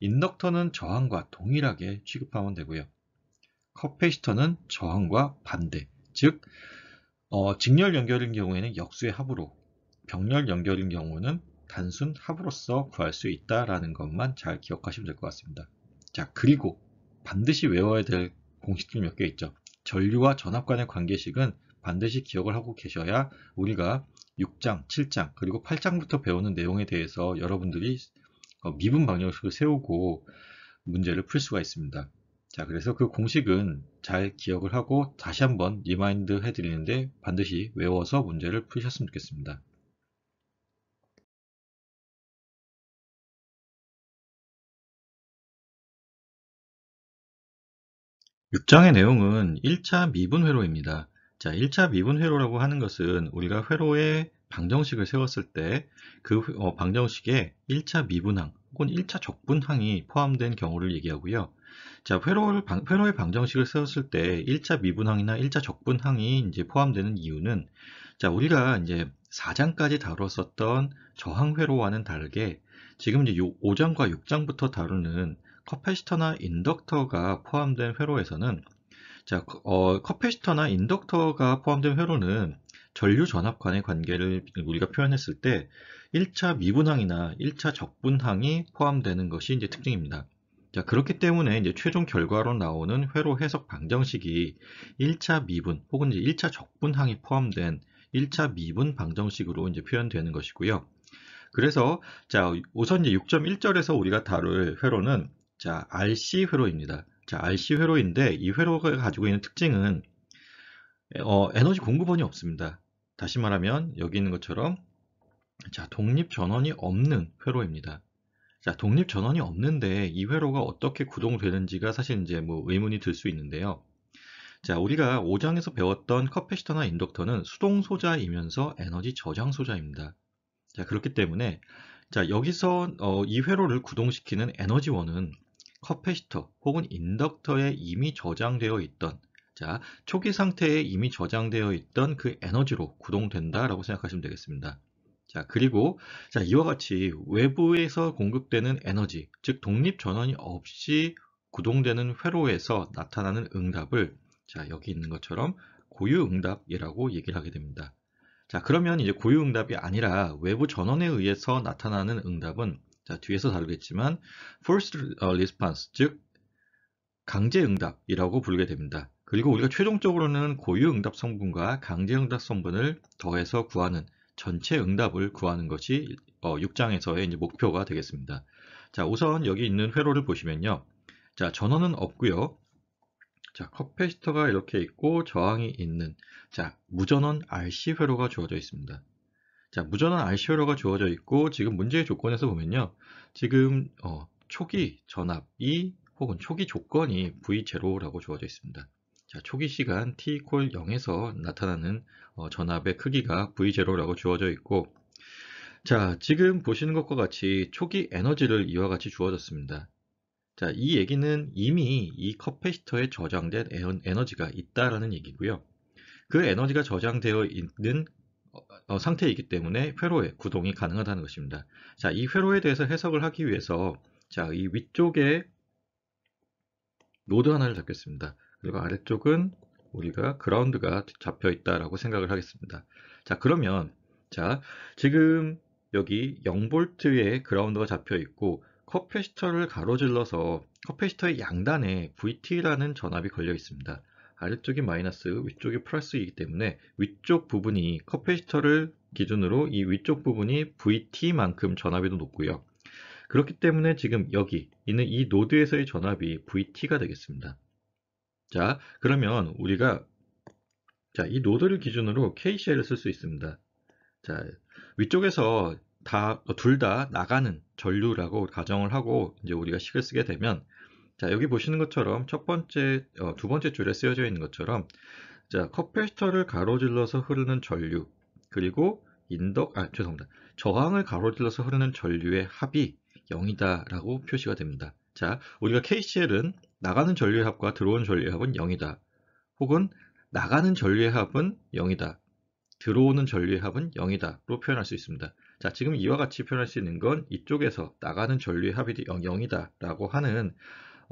인덕터는 저항과 동일하게 취급하면 되고요. 커패시터는 저항과 반대, 즉 어, 직렬 연결인 경우에는 역수의 합으로 병렬 연결인 경우는 단순 합으로서 구할 수 있다라는 것만 잘 기억하시면 될 것 같습니다. 자, 그리고 반드시 외워야 될 공식들 몇개 있죠. 전류와 전압 간의 관계식은 반드시 기억을 하고 계셔야 우리가 6장, 7장, 그리고 8장부터 배우는 내용에 대해서 여러분들이 어, 미분 방정식을 세우고 문제를 풀 수가 있습니다. 자, 그래서 그 공식은 잘 기억을 하고 다시 한번 리마인드 해드리는데 반드시 외워서 문제를 푸셨으면 좋겠습니다. 6장의 내용은 1차 미분 회로입니다. 자, 1차 미분 회로라고 하는 것은 우리가 회로의 방정식을 세웠을 때그 어, 방정식에 1차 미분항 혹은 1차 적분항이 포함된 경우를 얘기하고요. 자, 회로를 방, 회로의 방정식을 세웠을 때 1차 미분항이나 1차 적분항이 이제 포함되는 이유는 자, 우리가 이제 4장까지 다뤘었던 저항 회로와는 다르게 지금 이제 5장과 6장부터 다루는 커패시터나 인덕터가 포함된 회로에서는 자, 그, 어, 커패시터나 인덕터가 포함된 회로는 전류 전압 관의 관계를 우리가 표현했을 때 1차 미분항이나 1차 적분항이 포함되는 것이 이제 특징입니다. 자, 그렇기 때문에 이제 최종 결과로 나오는 회로 해석 방정식이 1차 미분 혹은 이제 1차 적분항이 포함된 1차 미분 방정식으로 이제 표현되는 것이고요. 그래서 자, 우선 이제 6.1절에서 우리가 다룰 회로는 자, RC 회로입니다. 자, RC 회로인데 이 회로가 가지고 있는 특징은 어, 에너지 공급원이 없습니다. 다시 말하면 여기 있는 것처럼 자, 독립 전원이 없는 회로입니다. 자, 독립 전원이 없는데 이 회로가 어떻게 구동되는지가 사실 이제 뭐 의문이 들 수 있는데요. 자, 우리가 5장에서 배웠던 커패시터나 인덕터는 수동 소자이면서 에너지 저장 소자입니다. 자, 그렇기 때문에 자, 여기서 어, 이 회로를 구동시키는 에너지원은 커패시터 혹은 인덕터에 이미 저장되어 있던 자 초기 상태에 이미 저장되어 있던 그 에너지로 구동된다라고 생각하시면 되겠습니다. 자 그리고 자 이와 같이 외부에서 공급되는 에너지 즉 독립 전원이 없이 구동되는 회로에서 나타나는 응답을 자 여기 있는 것처럼 고유응답이라고 얘기를 하게 됩니다. 자 그러면 이제 고유응답이 아니라 외부 전원에 의해서 나타나는 응답은 자, 뒤에서 다루겠지만 f o r c e response 즉 강제응답이라고 부르게 됩니다. 그리고 우리가 최종적으로는 고유응답 성분과 강제응답 성분을 더해서 구하는 전체 응답을 구하는 것이 6장에서의 어, 이제 목표가 되겠습니다. 자, 우선 여기 있는 회로를 보시면요. 자, 전원은 없고요. 자, 커패시터가 이렇게 있고 저항이 있는 자, 무전원 RC 회로가 주어져 있습니다. 자, 무전한 ICO가 주어져 있고 지금 문제의 조건에서 보면요. 지금 어, 초기 전압이 혹은 초기 조건이 V0라고 주어져 있습니다. 자, 초기 시간 t 콜 0에서 나타나는 어, 전압의 크기가 V0라고 주어져 있고 자, 지금 보시는 것과 같이 초기 에너지를 이와 같이 주어졌습니다. 자, 이 얘기는 이미 이 커패시터에 저장된 에너지가 있다라는 얘기고요. 그 에너지가 저장되어 있는 어, 어, 상태이기 때문에 회로의 구동이 가능하다는 것입니다. 자, 이 회로에 대해서 해석을 하기 위해서 자, 이 위쪽에 노드 하나를 잡겠습니다. 그리고 아래쪽은 우리가 그라운드가 잡혀 있다라고 생각을 하겠습니다. 자, 그러면 자, 지금 여기 0볼트의 그라운드가 잡혀 있고 커패시터를 가로질러서 커패시터의 양단에 VT라는 전압이 걸려 있습니다. 아래쪽이 마이너스, 위쪽이 플러스이기 때문에 위쪽 부분이 커패시터를 기준으로 이 위쪽 부분이 VT만큼 전압이 높고요. 그렇기 때문에 지금 여기 있는 이 노드에서의 전압이 VT가 되겠습니다. 자, 그러면 우리가 자, 이 노드를 기준으로 KCL을 쓸 수 있습니다. 자, 위쪽에서 다, 둘 다 나가는 전류라고 가정을 하고 이제 우리가 식을 쓰게 되면 자, 여기 보시는 것처럼 첫 번째, 어, 두 번째 줄에 쓰여져 있는 것처럼 자, 컵페스터를 가로질러서 흐르는 전류 그리고 인덕, 아, 죄송합니다. 저항을 가로질러서 흐르는 전류의 합이 0이다라고 표시가 됩니다. 자, 우리가 KCL은 나가는 전류의 합과 들어온 전류의 합은 0이다. 혹은 나가는 전류의 합은 0이다. 들어오는 전류의 합은 0이다로 표현할 수 있습니다. 자, 지금 이와 같이 표현할 수 있는 건 이쪽에서 나가는 전류의 합이 0, 이다라고 하는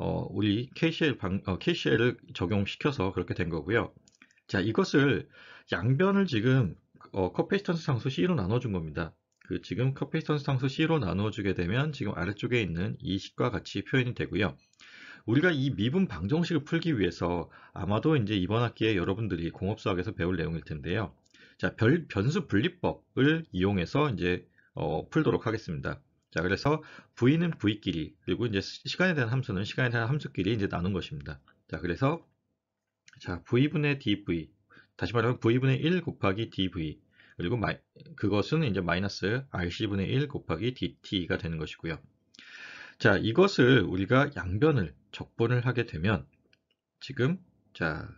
어, 우리 KCL 방, 어, KCL을 적용시켜서 그렇게 된 거고요. 자, 이것을 양변을 지금 어, 컵페이스턴스 상수 C로 나눠준 겁니다. 그 지금 커페이스턴스 상수 C로 나눠주게 되면 지금 아래쪽에 있는 이 식과 같이 표현이 되고요. 우리가 이 미분 방정식을 풀기 위해서 아마도 이제 이번 학기에 여러분들이 공업수학에서 배울 내용일 텐데요. 자, 별, 변수 분리법을 이용해서 이제 어, 풀도록 하겠습니다. 자, 그래서 v는 v끼리, 그리고 이제 시간에 대한 함수는 시간에 대한 함수끼리 이제 나눈 것입니다. 자, 그래서 자, v분의 dv. 다시 말하면 v분의 1 곱하기 dv. 그리고 마이, 그것은 이제 마이너스 rc분의 1 곱하기 dt가 되는 것이고요. 자, 이것을 우리가 양변을 적분을 하게 되면 지금 자,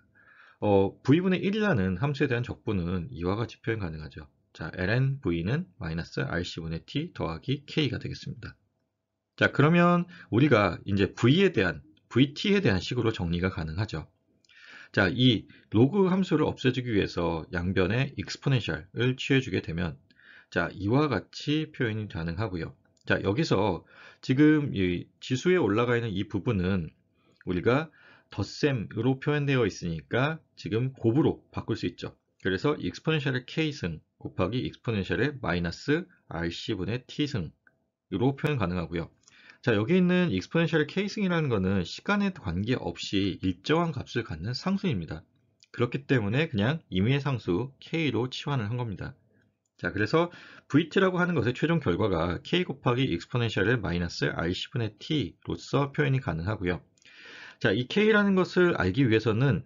어, v분의 1이라는 함수에 대한 적분은 이와 같이 표현 가능하죠. 자, lnv는 마이너스 rc분의 t 더하기 k가 되겠습니다. 자, 그러면 우리가 이제 v에 대한, vt에 대한 식으로 정리가 가능하죠. 자, 이 로그 함수를 없애주기 위해서 양변의 exponential을 취해주게 되면 자, 이와 같이 표현이 가능하고요. 자, 여기서 지금 이 지수에 올라가 있는 이 부분은 우리가 덧셈으로 표현되어 있으니까 지금 곱으로 바꿀 수 있죠. 그래서 e x p o n e n t i a l k승 곱하기 익스포넨셜의 마이너스 rc분의 t승으로 표현 가능하고요. 자 여기 있는 익스포넨셜의 k승이라는 것은 시간에 관계없이 일정한 값을 갖는 상수입니다. 그렇기 때문에 그냥 임의의 상수 k로 치환을 한 겁니다. 자 그래서 vt라고 하는 것의 최종 결과가 k 곱하기 익스포넨셜의 마이너스 rc분의 t로서 표현이 가능하고요. 자 이 k라는 것을 알기 위해서는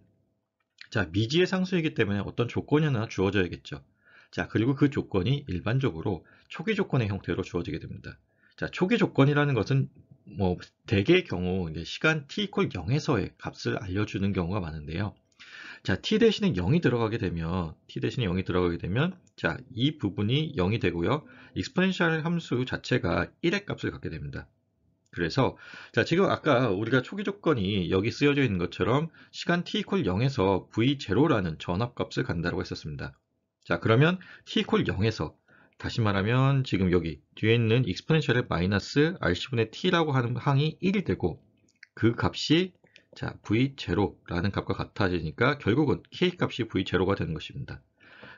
자 미지의 상수이기 때문에 어떤 조건이 하나 주어져야겠죠. 자, 그리고 그 조건이 일반적으로 초기 조건의 형태로 주어지게 됩니다. 자, 초기 조건이라는 것은 뭐 대개의 경우 시간 t 이퀄 0에서의 값을 알려주는 경우가 많은데요. 자, t 대신에 0이 들어가게 되면 t 대신에 0이 들어가게 되면 자, 이 부분이 0이 되고요. 익스포넨셜 함수 자체가 1의 값을 갖게 됩니다. 그래서 자, 지금 아까 우리가 초기 조건이 여기 쓰여져 있는 것처럼 시간 t 이퀄 0에서 v0라는 전압값을 간다고 했었습니다. 자 그러면 t 콜 0에서 다시 말하면 지금 여기 뒤에 있는 익스포넨셜의 마이너스 rc분의 t라고 하는 항이 1이 되고 그 값이 자 v0라는 값과 같아지니까 결국은 k 값이 v0가 되는 것입니다.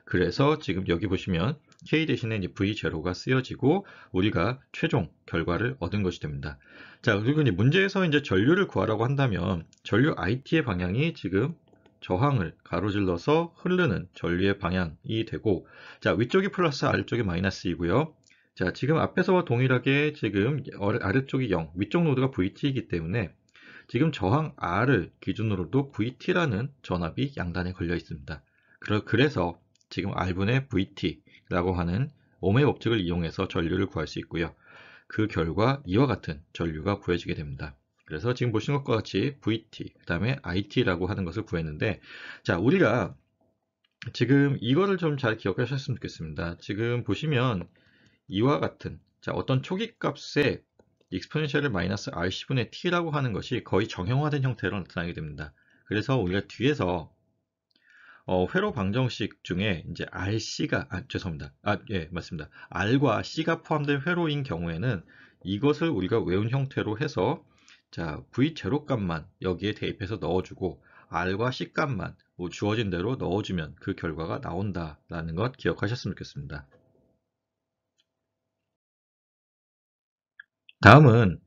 그래서 지금 여기 보시면 k 대신에 이제 v0가 쓰여지고 우리가 최종 결과를 얻은 것이 됩니다. 자 그리고 이제 문제에서 이제 전류를 구하라고 한다면 전류 it의 방향이 지금 저항을 가로질러서 흐르는 전류의 방향이 되고 자 위쪽이 플러스 아래쪽이 마이너스이고요. 자 지금 앞에서와 동일하게 지금 아래쪽이 0 위쪽 노드가 VT이기 때문에 지금 저항 R을 기준으로도 VT라는 전압이 양단에 걸려 있습니다. 그래서 지금 R분의 VT라고 하는 오메 법칙을 이용해서 전류를 구할 수 있고요. 그 결과 이와 같은 전류가 구해지게 됩니다. 그래서 지금 보신 것과 같이 VT, 그 다음에 IT라고 하는 것을 구했는데, 자, 우리가 지금 이거를 좀 잘 기억하셨으면 좋겠습니다. 지금 보시면 이와 같은, 자, 어떤 초기 값의 익스포넨셜을 마이너스 r 0분의 T라고 하는 것이 거의 정형화된 형태로 나타나게 됩니다. 그래서 우리가 뒤에서 어, 회로 방정식 중에 이제 RC가 아, 죄송합니다. 아, 예, 맞습니다. R과 C가 포함된 회로인 경우에는 이것을 우리가 외운 형태로 해서 자, v 제로값만 여기에 대입해서 넣어주고 r과 c 값만 뭐 주어진 대로 넣어주면 그 결과가 나온다라는 것 기억하셨으면 좋겠습니다. 다음은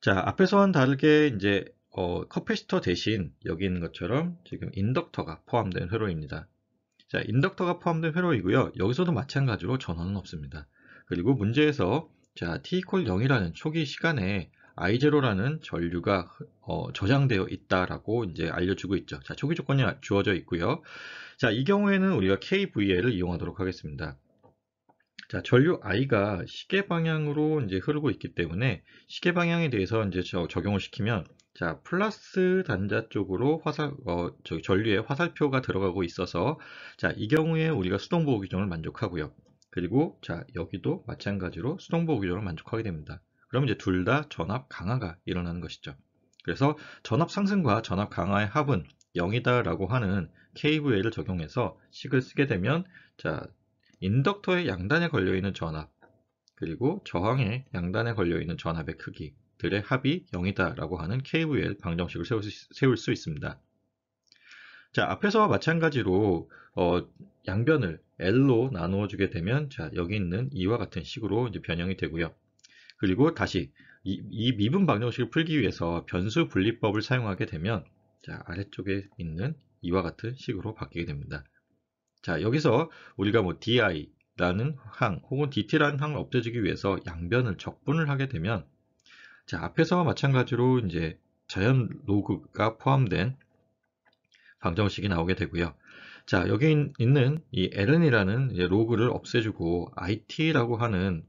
자 앞에서와는 다르게 이제 어, 커패스터 대신 여기 있는 것처럼 지금 인덕터가 포함된 회로입니다. 자 인덕터가 포함된 회로이고요. 여기서도 마찬가지로 전원은 없습니다. 그리고 문제에서 자 t 0이라는 초기 시간에 아이제로라는 전류가 어, 저장되어 있다라고 이제 알려주고 있죠. 자, 초기 조건이 주어져 있고요. 자, 이 경우에는 우리가 KVL을 이용하도록 하겠습니다. 자, 전류 I가 시계 방향으로 이제 흐르고 있기 때문에 시계 방향에 대해서 이제 저, 적용을 시키면 자, 플러스 단자 쪽으로 화살, 어, 저, 전류에 화살표가 들어가고 있어서 자, 이 경우에 우리가 수동 보호 기준을 만족하고요. 그리고 자, 여기도 마찬가지로 수동 보호 기준을 만족하게 됩니다. 그러면 이제 둘 다 전압 강화가 일어나는 것이죠. 그래서 전압 상승과 전압 강화의 합은 0이다 라고 하는 k v l 을 적용해서 식을 쓰게 되면 자 인덕터의 양단에 걸려있는 전압 그리고 저항의 양단에 걸려있는 전압의 크기들의 합이 0이다 라고 하는 KVL 방정식을 세울 수, 세울 수 있습니다. 자 앞에서와 마찬가지로 어, 양변을 L로 나누어 주게 되면 자 여기 있는 이와 같은 식으로 이제 변형이 되고요. 그리고 다시 이, 이 미분 방정식을 풀기 위해서 변수 분리법을 사용하게 되면 자, 아래쪽에 있는 이와 같은 식으로 바뀌게 됩니다. 자, 여기서 우리가 뭐 di라는 항 혹은 dt라는 항을 없애주기 위해서 양변을 적분을 하게 되면 자, 앞에서와 마찬가지로 이제 자연 로그가 포함된 방정식이 나오게 되고요. 자, 여기 있는 이 ln이라는 로그를 없애주고 it라고 하는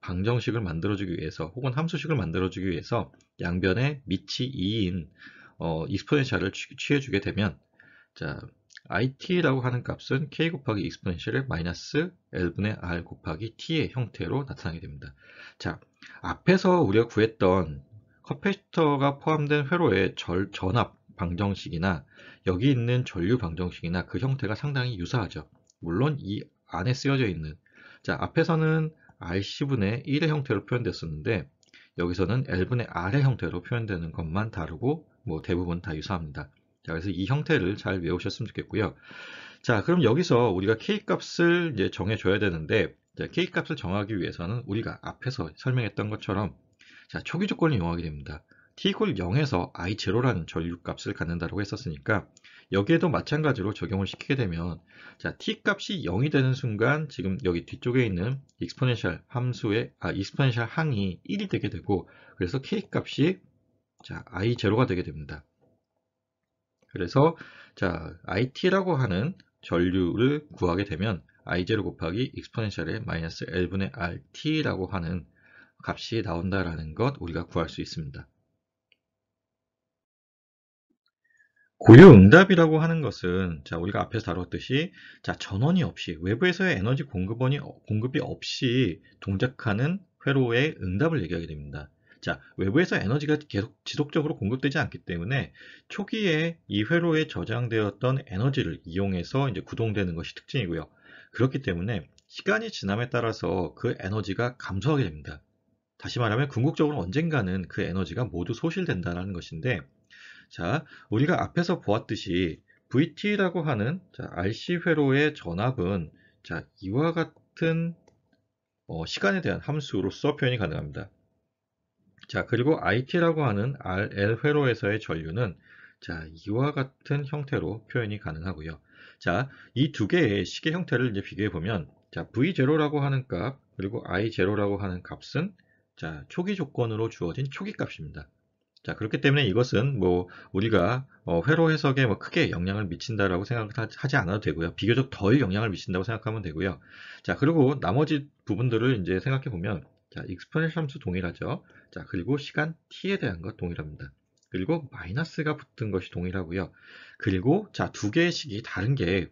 방정식을 만들어주기 위해서 혹은 함수식을 만들어주기 위해서 양변의 밑이 2인 어, 익스포넨셜을 취해주게 되면 자 it라고 하는 값은 k 곱하기 익스포넨셜의 마이너스 l분의 r 곱하기 t의 형태로 나타나게 됩니다. 자 앞에서 우리가 구했던 커패시터가 포함된 회로의 절, 전압 방정식이나 여기 있는 전류 방정식이나 그 형태가 상당히 유사하죠. 물론 이 안에 쓰여져 있는 자 앞에서는 rc분의 1의 형태로 표현됐었는데 여기서는 l분의 r의 형태로 표현되는 것만 다르고 뭐 대부분 다 유사합니다. 자, 그래서 이 형태를 잘 외우셨으면 좋겠고요. 자, 그럼 여기서 우리가 k값을 이제 정해줘야 되는데 k값을 정하기 위해서는 우리가 앞에서 설명했던 것처럼 자, 초기 조건을 이용하게 됩니다. t 0에서 i0라는 전류값을 갖는다고 했었으니까 여기에도 마찬가지로 적용을 시키게 되면 자 t 값이 0이 되는 순간 지금 여기 뒤쪽에 있는 익스포넨셜 함수의 아 익스포넨셜 항이 1이 되게 되고 그래서 k 값이 자 i0가 되게 됩니다. 그래서 자 it라고 하는 전류를 구하게 되면 i0 곱하기 익스포넨셜의 마이너스 1분의 rt라고 하는 값이 나온다라는 것 우리가 구할 수 있습니다. 고유응답이라고 하는 것은 자 우리가 앞에서 다뤘듯이 자 전원이 없이 외부에서의 에너지 공급원이 공급이 없이 동작하는 회로의 응답을 얘기하게 됩니다. 자 외부에서 에너지가 계속 지속적으로 공급되지 않기 때문에 초기에 이 회로에 저장되었던 에너지를 이용해서 이제 구동되는 것이 특징이고요. 그렇기 때문에 시간이 지남에 따라서 그 에너지가 감소하게 됩니다. 다시 말하면 궁극적으로 언젠가는 그 에너지가 모두 소실된다는 것인데 자, 우리가 앞에서 보았듯이 VT라고 하는 자, RC 회로의 전압은 자, 이와 같은 어, 시간에 대한 함수로서 표현이 가능합니다. 자, 그리고 IT라고 하는 RL 회로에서의 전류는 자, 이와 같은 형태로 표현이 가능하고요. 자, 이 두 개의 시계 형태를 이제 비교해 보면 자, V0라고 하는 값, 그리고 I0라고 하는 값은 자, 초기 조건으로 주어진 초기 값입니다. 자 그렇기 때문에 이것은 뭐 우리가 어, 회로 해석에 뭐 크게 영향을 미친다라고 생각하지 않아도 되고요. 비교적 덜 영향을 미친다고 생각하면 되고요. 자 그리고 나머지 부분들을 이제 생각해 보면 자 익스포넨셜 함수 동일하죠. 자 그리고 시간 t에 대한 것 동일합니다. 그리고 마이너스가 붙은 것이 동일하고요. 그리고 자두 개의 식이 다른 게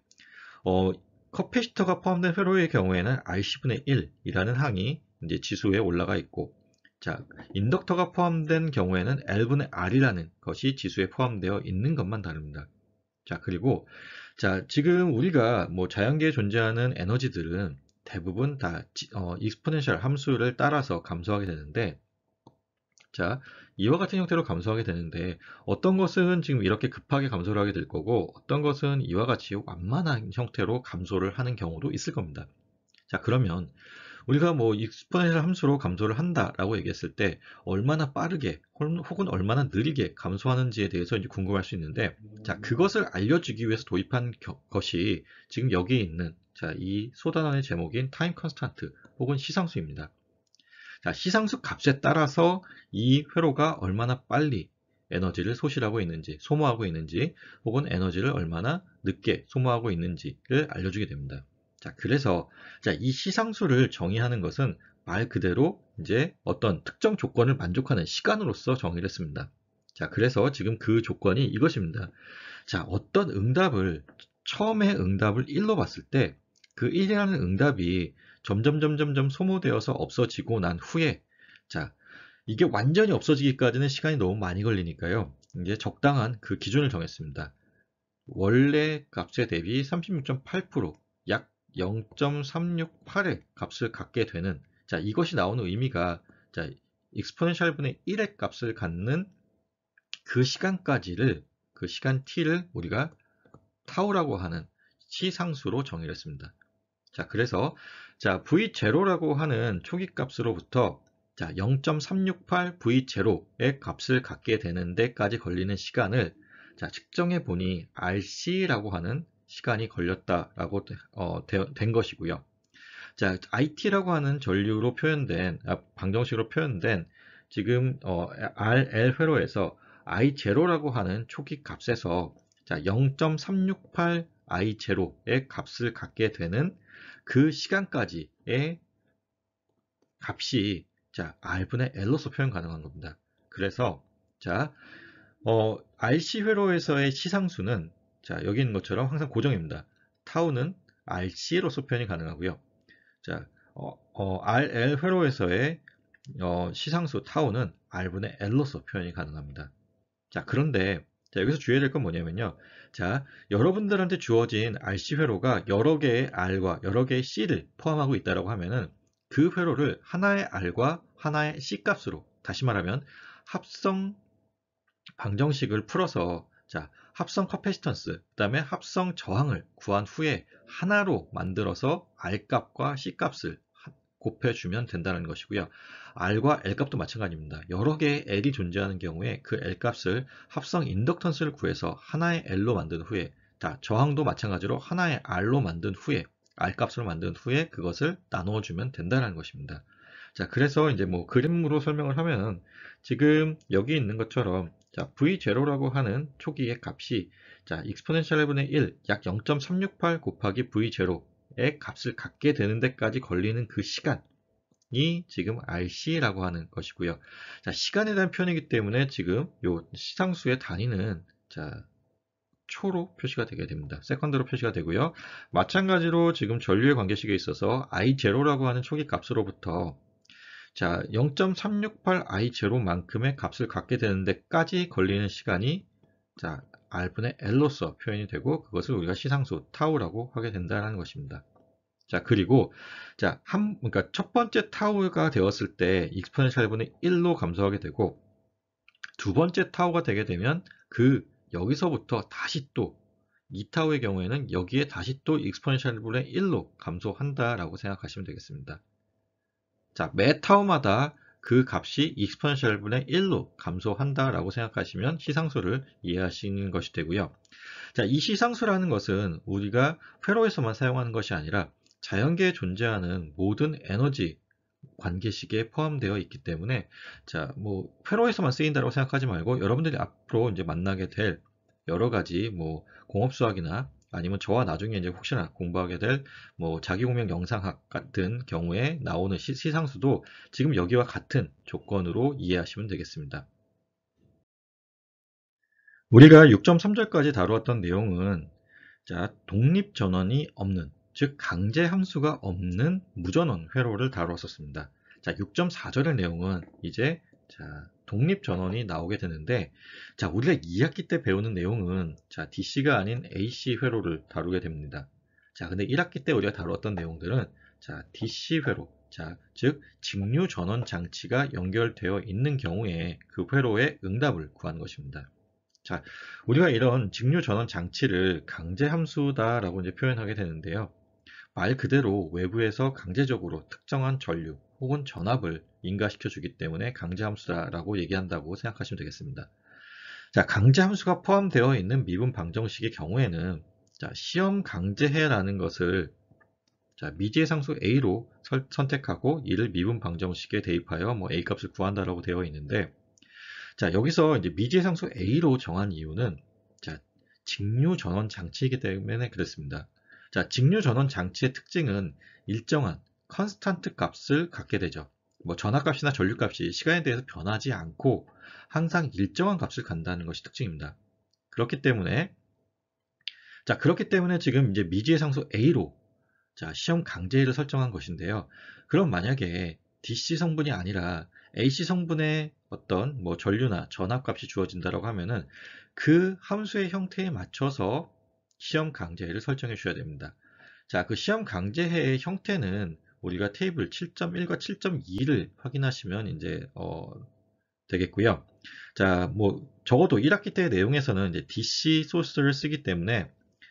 어, 커패시터가 포함된 회로의 경우에는 RC분의 1이라는 항이 이제 지수에 올라가 있고 자, 인덕터가 포함된 경우에는 L분의 R이라는 것이 지수에 포함되어 있는 것만 다릅니다. 자, 그리고 자, 지금 우리가 뭐 자연계에 존재하는 에너지들은 대부분 다 어, 익스포넨셜 함수를 따라서 감소하게 되는데 자, 이와 같은 형태로 감소하게 되는데 어떤 것은 지금 이렇게 급하게 감소를 하게 될 거고 어떤 것은 이와 같이 완만한 형태로 감소를 하는 경우도 있을 겁니다. 자, 그러면 우리가 뭐 익스포넨셜 함수로 감소를 한다라고 얘기했을 때 얼마나 빠르게 혹은 얼마나 느리게 감소하는지에 대해서 이제 궁금할 수 있는데 자 그것을 알려주기 위해서 도입한 겨, 것이 지금 여기 있는 자이 소단원의 제목인 타임 컨스턴트 혹은 시상수입니다. 자 시상수 값에 따라서 이 회로가 얼마나 빨리 에너지를 소실하고 있는지, 소모하고 있는지, 혹은 에너지를 얼마나 늦게 소모하고 있는지를 알려주게 됩니다. 자, 그래서 자, 이 시상수를 정의하는 것은 말 그대로 이제 어떤 특정 조건을 만족하는 시간으로서 정의를 했습니다. 자, 그래서 지금 그 조건이 이것입니다. 자, 어떤 응답을 처음에 응답을 1로 봤을 때 그 1이라는 응답이 점점 점점 점 소모되어서 없어지고 난 후에 자, 이게 완전히 없어지기까지는 시간이 너무 많이 걸리니까요. 이제 적당한 그 기준을 정했습니다. 원래 값에 대비 36.8%약 0.368의 값을 갖게 되는 자 이것이 나오는 의미가 자 익스포넨셜 분의 1의 값을 갖는 그 시간까지를 그 시간 t를 우리가 타우라고 하는 시상수로 정의를 했습니다. 자 그래서 자 v0라고 하는 초기 값으로부터 자 0.368 v0의 값을 갖게 되는 데까지 걸리는 시간을 자 측정해 보니 rc라고 하는 시간이 걸렸다라고 어, 된 것이고요. 자, IT라고 하는 전류로 표현된 아, 방정식으로 표현된 지금 어, RL 회로에서 i 제로라고 하는 초기 값에서 자, 0.368 i 제로의 값을 갖게 되는 그 시간까지의 값이 자, R분의 L로서 표현 가능한 겁니다. 그래서 자, 어, RC 회로에서의 시상수는 자, 여기 있는 것처럼 항상 고정입니다. 타우는 RC로서 표현이 가능하고요. 자, 어, 어, RL 회로에서의 어, 시상수 타우는 R분의 L로서 표현이 가능합니다. 자, 그런데 자, 여기서 주의해야 될 건 뭐냐면요. 자, 여러분들한테 주어진 RC 회로가 여러 개의 R과 여러 개의 C를 포함하고 있다라고 하면은 그 회로를 하나의 R과 하나의 C 값으로 다시 말하면 합성 방정식을 풀어서 자, 합성 커패시턴스그 다음에 합성 저항을 구한 후에 하나로 만들어서 R값과 C값을 곱해주면 된다는 것이고요. R과 L값도 마찬가지입니다. 여러 개의 L이 존재하는 경우에 그 L값을 합성 인덕턴스를 구해서 하나의 L로 만든 후에 자, 저항도 마찬가지로 하나의 R로 만든 후에 R값으로 만든 후에 그것을 나눠주면 된다는 것입니다. 자, 그래서 이제 뭐 그림으로 설명을 하면 지금 여기 있는 것처럼 자, v0라고 하는 초기의 값이 자, 익스포넨셜 1분의 1, 약 0.368 곱하기 v0의 값을 갖게 되는 데까지 걸리는 그 시간 이 지금 RC라고 하는 것이고요. 자, 시간에 대한 표현이기 때문에 지금 요 시상수의 단위는 자, 초로 표시가 되게 됩니다. 세컨드로 표시가 되고요. 마찬가지로 지금 전류의 관계식에 있어서 I0라고 하는 초기 값으로부터 자, 0.368i0만큼의 값을 갖게 되는데까지 걸리는 시간이 자, r분의 l로서 표현이 되고 그것을 우리가 시상수 타우라고 하게 된다는 것입니다. 자, 그리고 자, 한 그러니까 첫 번째 타우가 되었을 때 익스포넨셜분의 1로 감소하게 되고 두 번째 타우가 되게 되면 그 여기서부터 다시 또 2타우의 경우에는 여기에 다시 또 익스포넨셜분의 1로 감소한다라고 생각하시면 되겠습니다. 자, 매 타워마다 그 값이 익스포넨셜분의 1로 감소한다라고 생각하시면 시상수를 이해하시는 것이 되고요. 자, 이 시상수라는 것은 우리가 회로에서만 사용하는 것이 아니라 자연계에 존재하는 모든 에너지 관계식에 포함되어 있기 때문에 자, 뭐 회로에서만 쓰인다고 생각하지 말고 여러분들이 앞으로 이제 만나게 될 여러 가지 뭐 공업 수학이나 아니면 저와 나중에 이제 혹시나 공부하게 될 뭐 자기공명 영상학 같은 경우에 나오는 시, 시상수도 지금 여기와 같은 조건으로 이해하시면 되겠습니다. 우리가 6.3절까지 다루었던 내용은 자, 독립 전원이 없는 즉 강제 함수가 없는 무전원 회로를 다루었었습니다. 자, 6.4절의 내용은 이제 자, 독립 전원이 나오게 되는데 자 우리가 2학기 때 배우는 내용은 자 DC가 아닌 AC 회로를 다루게 됩니다. 자 근데 1학기 때 우리가 다루었던 내용들은 자 DC 회로 자, 즉 직류 전원 장치가 연결되어 있는 경우에 그 회로의 응답을 구한 것입니다. 자, 우리가 이런 직류 전원 장치를 강제 함수다라고 이제 표현하게 되는데요. 말 그대로 외부에서 강제적으로 특정한 전류 혹은 전압을 인가시켜 주기 때문에 강제함수다라고 얘기한다고 생각하시면 되겠습니다. 자, 강제함수가 포함되어 있는 미분 방정식의 경우에는 자, 시험 강제해라는 것을 자, 미지의 상수 a로 설, 선택하고 이를 미분 방정식에 대입하여 뭐 a 값을 구한다라고 되어 있는데 자, 여기서 이제 미지의 상수 a로 정한 이유는 자, 직류 전원 장치이기 때문에 그렇습니다. 자, 직류 전원 장치의 특징은 일정한 컨스턴트 값을 갖게 되죠. 뭐전압값이나 전류값이 시간에 대해서 변하지 않고 항상 일정한 값을 간다는 것이 특징입니다. 그렇기 때문에 자 그렇기 때문에 지금 이제 미지의 상수 A로 자 시험 강제를 설정한 것인데요. 그럼 만약에 DC 성분이 아니라 AC 성분의 어떤 뭐 전류나 전압값이 주어진다라고 하면은 그 함수의 형태에 맞춰서 시험 강제를 설정해 주셔야 됩니다. 자, 그 시험 강제해의 형태는 우리가 테이블 7.1과 7.2를 확인하시면 이제 어, 되겠고요. 자, 뭐 적어도 1학기 때 내용에서는 이제 DC 소스를 쓰기 때문에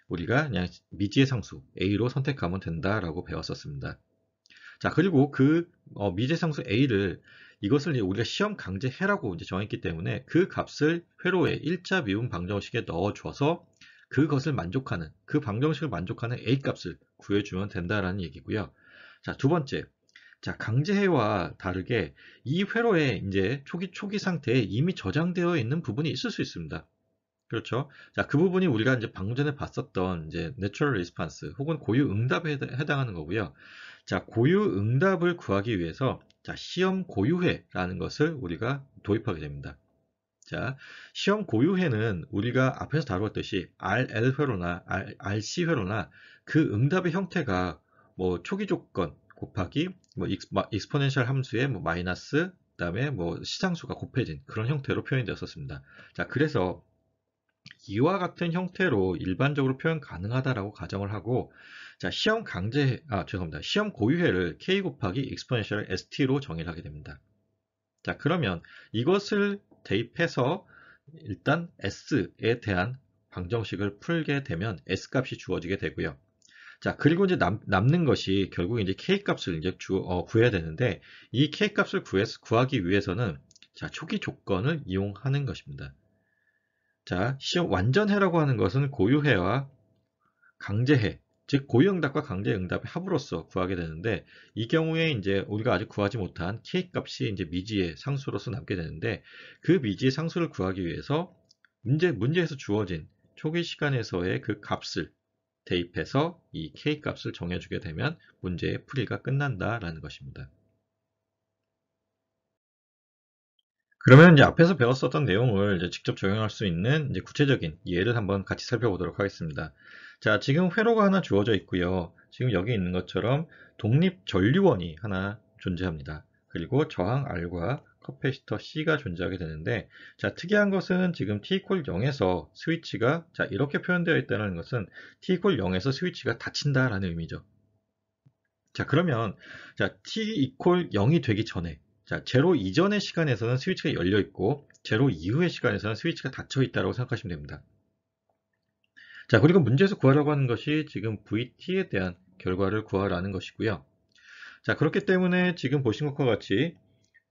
우리가 그냥 미지의 상수 A로 선택하면 된다라고 배웠었습니다. 자, 그리고 그 어, 미지의 상수 A를 이것을 우리가 시험 강제해라고 이제 정했기 때문에 그 값을 회로에 1차 미분 방정식에 넣어줘서 그것을 만족하는 그 방정식을 만족하는 A 값을 구해주면 된다라는 얘기고요. 자, 두 번째. 자, 강제해와 다르게 이 회로에 이제 초기 초기 상태에 이미 저장되어 있는 부분이 있을 수 있습니다. 그렇죠. 자, 그 부분이 우리가 이제 방금 전에 봤었던 이제 내추럴 리스판스 혹은 고유 응답에 해당하는 거고요. 자, 고유 응답을 구하기 위해서 자, 시험 고유회라는 것을 우리가 도입하게 됩니다. 자, 시험 고유회는 우리가 앞에서 다루었듯이 RL 회로나 RC 회로나 그 응답의 형태가 뭐 초기 조건 곱하기 뭐 익스포넨셜 함수의 뭐 마이너스 그다음에 뭐 시장수가 곱해진 그런 형태로 표현되었었습니다. 자, 그래서 이와 같은 형태로 일반적으로 표현 가능하다라고 가정을 하고 자, 시험 강제 아, 죄송합니다. 시험 고유해를 k 곱하기 익스포넨셜 st로 정의를 하게 됩니다. 자, 그러면 이것을 대입해서 일단 s에 대한 방정식을 풀게 되면 s 값이 주어지게 되고요. 자, 그리고 이제 남, 남는 것이 결국 이제 k 값을 이제 주, 어, 구해야 되는데 이 k 값을 구해, 구하기 위해서는 자, 초기 조건을 이용하는 것입니다. 자, 시험 완전해라고 하는 것은 고유해와 강제해, 즉 고유응답과 강제응답의 합으로써 구하게 되는데 이 경우에 이제 우리가 아직 구하지 못한 k 값이 이제 미지의 상수로서 남게 되는데 그 미지의 상수를 구하기 위해서 문제 문제에서 주어진 초기 시간에서의 그 값을 대입해서 이 k값을 정해주게 되면 문제의 풀이가 끝난다라는 것입니다. 그러면 이제 앞에서 배웠었던 내용을 이제 직접 적용할 수 있는 이제 구체적인 예를 한번 같이 살펴보도록 하겠습니다. 자, 지금 회로가 하나 주어져 있고요. 지금 여기 있는 것처럼 독립 전류원이 하나 존재합니다. 그리고 저항 R과 커패시터 C가 존재하게 되는데 자 특이한 것은 지금 t 콜 0에서 스위치가 자 이렇게 표현되어 있다는 것은 t 콜 0에서 스위치가 닫힌다라는 의미죠. 자 그러면 자 t 콜 0이 되기 전에 자 제로 이전의 시간에서는 스위치가 열려 있고 제로 이후의 시간에서는 스위치가 닫혀 있다고 생각하시면 됩니다. 자 그리고 문제에서 구하려고 하는 것이 지금 VT에 대한 결과를 구하라는 것이고요. 자 그렇기 때문에 지금 보신 것과 같이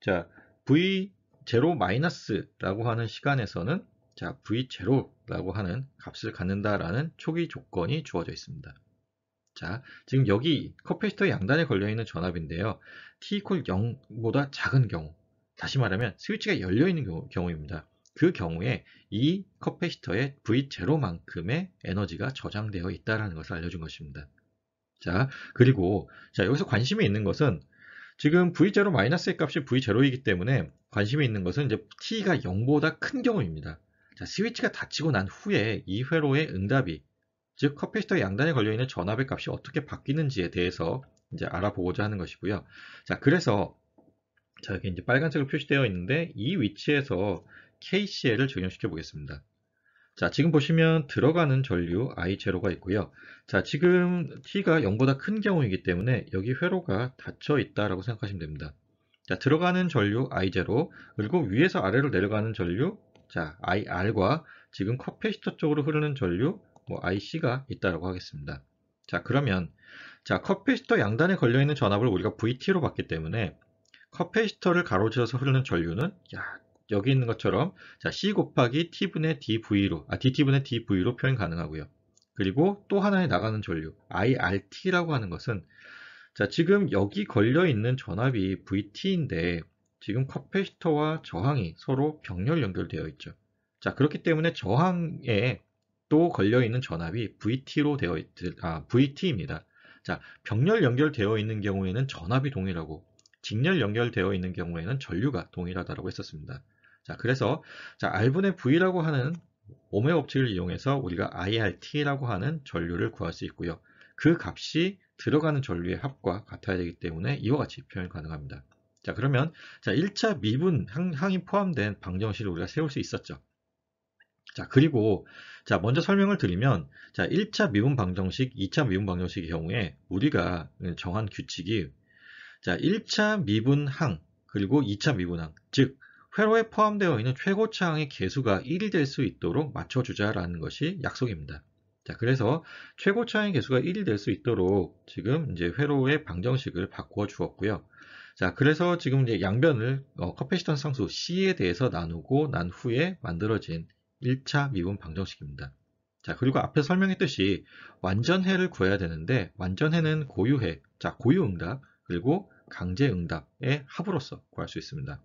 자 v0-라고 하는 시간에서는 자 v0라고 하는 값을 갖는다라는 초기 조건이 주어져 있습니다. 자, 지금 여기 커패시터 양단에 걸려있는 전압인데요. t 콜 0보다 작은 경우, 다시 말하면 스위치가 열려있는 경우, 입니다그 경우에 이 커패시터의 V0만큼의 에너지가 저장되어 있다는 것을 알려준 것입니다. 자, 그리고 자, 여기서 관심이 있는 것은 지금 V0 마이너스의 값이 V0이기 때문에 관심이 있는 것은 이제 T가 0보다 큰 경우입니다. 자, 스위치가 닫히고 난 후에 2회로의 응답이 즉 커피스터 양단에 걸려 있는 전압의 값이 어떻게 바뀌는지에 대해서 이제 알아보고자 하는 것이고요. 자, 그래서 자, 여기 이제 빨간색으로 표시되어 있는데 이 위치에서 KCL을 적용시켜 보겠습니다. 자, 지금 보시면 들어가는 전류 i 로가 있고요. 자, 지금 T가 0보다 큰 경우이기 때문에 여기 회로가 닫혀 있다라고 생각하시면 됩니다. 자, 들어가는 전류 i 제로 그리고 위에서 아래로 내려가는 전류, 자, IR과 지금 커패시터 쪽으로 흐르는 전류, 뭐 IC가 있다라고 하겠습니다. 자, 그러면 자, 커패시터 양단에 걸려 있는 전압을 우리가 VT로 봤기 때문에 커패시터를 가로질러서 흐르는 전류는 야, 여기 있는 것처럼 자, C 곱하기 T분의 DV로, 아, DT분의 DV로 표현 가능하고요. 그리고 또 하나의 나가는 전류, IRT라고 하는 것은 자, 지금 여기 걸려 있는 전압이 VT인데 지금 커페시터와 저항이 서로 병렬 연결되어 있죠. 자, 그렇기 때문에 저항에 또 걸려 있는 전압이 VT로 되어 있, 아, VT입니다. 자, 병렬 연결되어 있는 경우에는 전압이 동일하고 직렬 연결되어 있는 경우에는 전류가 동일하다고 했었습니다. 자, 그래서 자, R분의 V라고 하는 오메 법칙을 이용해서 우리가 IRT라고 하는 전류를 구할 수 있고요. 그 값이 들어가는 전류의 합과 같아야 되기 때문에 이와 같이 표현 가능합니다. 자 그러면 자 1차 미분 항이 포함된 방정식을 우리가 세울 수 있었죠. 자 그리고 자 먼저 설명을 드리면 자 1차 미분 방정식, 2차 미분 방정식의 경우에 우리가 정한 규칙이 자 1차 미분 항 그리고 2차 미분 항즉 회로에 포함되어 있는 최고차항의 개수가 1이 될 수 있도록 맞춰주자라는 것이 약속입니다. 자, 그래서 최고차항의 개수가 1이 될 수 있도록 지금 이제 회로의 방정식을 바꾸어 주었고요. 자, 그래서 지금 이제 양변을 어, 커패시턴 상수 C에 대해서 나누고 난 후에 만들어진 1차 미분 방정식입니다. 자, 그리고 앞에 설명했듯이 완전해를 구해야 되는데 완전해는 고유해, 자, 고유응답, 그리고 강제응답의 합으로서 구할 수 있습니다.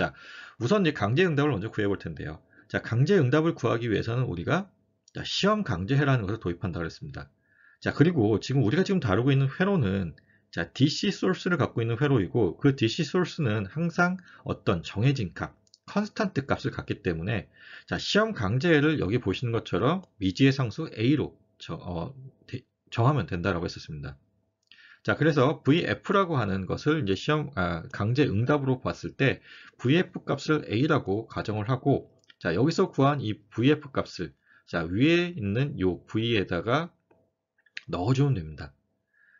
자, 우선 이제 강제 응답을 먼저 구해 볼 텐데요. 자, 강제 응답을 구하기 위해서는 우리가 자, 시험 강제해라는 것을 도입한다 그랬습니다. 자, 그리고 지금 우리가 지금 다루고 있는 회로는 자, DC 소스를 갖고 있는 회로이고 그 DC 소스는 항상 어떤 정해진 값, 컨스탄트 값을 갖기 때문에 자, 시험 강제를 여기 보시는 것처럼 미지의 상수 A로 저, 어, 데, 정하면 된다라고 했었습니다. 자, 그래서 VF라고 하는 것을 이제 시험 아, 강제 응답으로 봤을 때 VF 값을 A라고 가정을 하고 자, 여기서 구한 이 VF 값을 자, 위에 있는 요 V에다가 넣어주면 됩니다.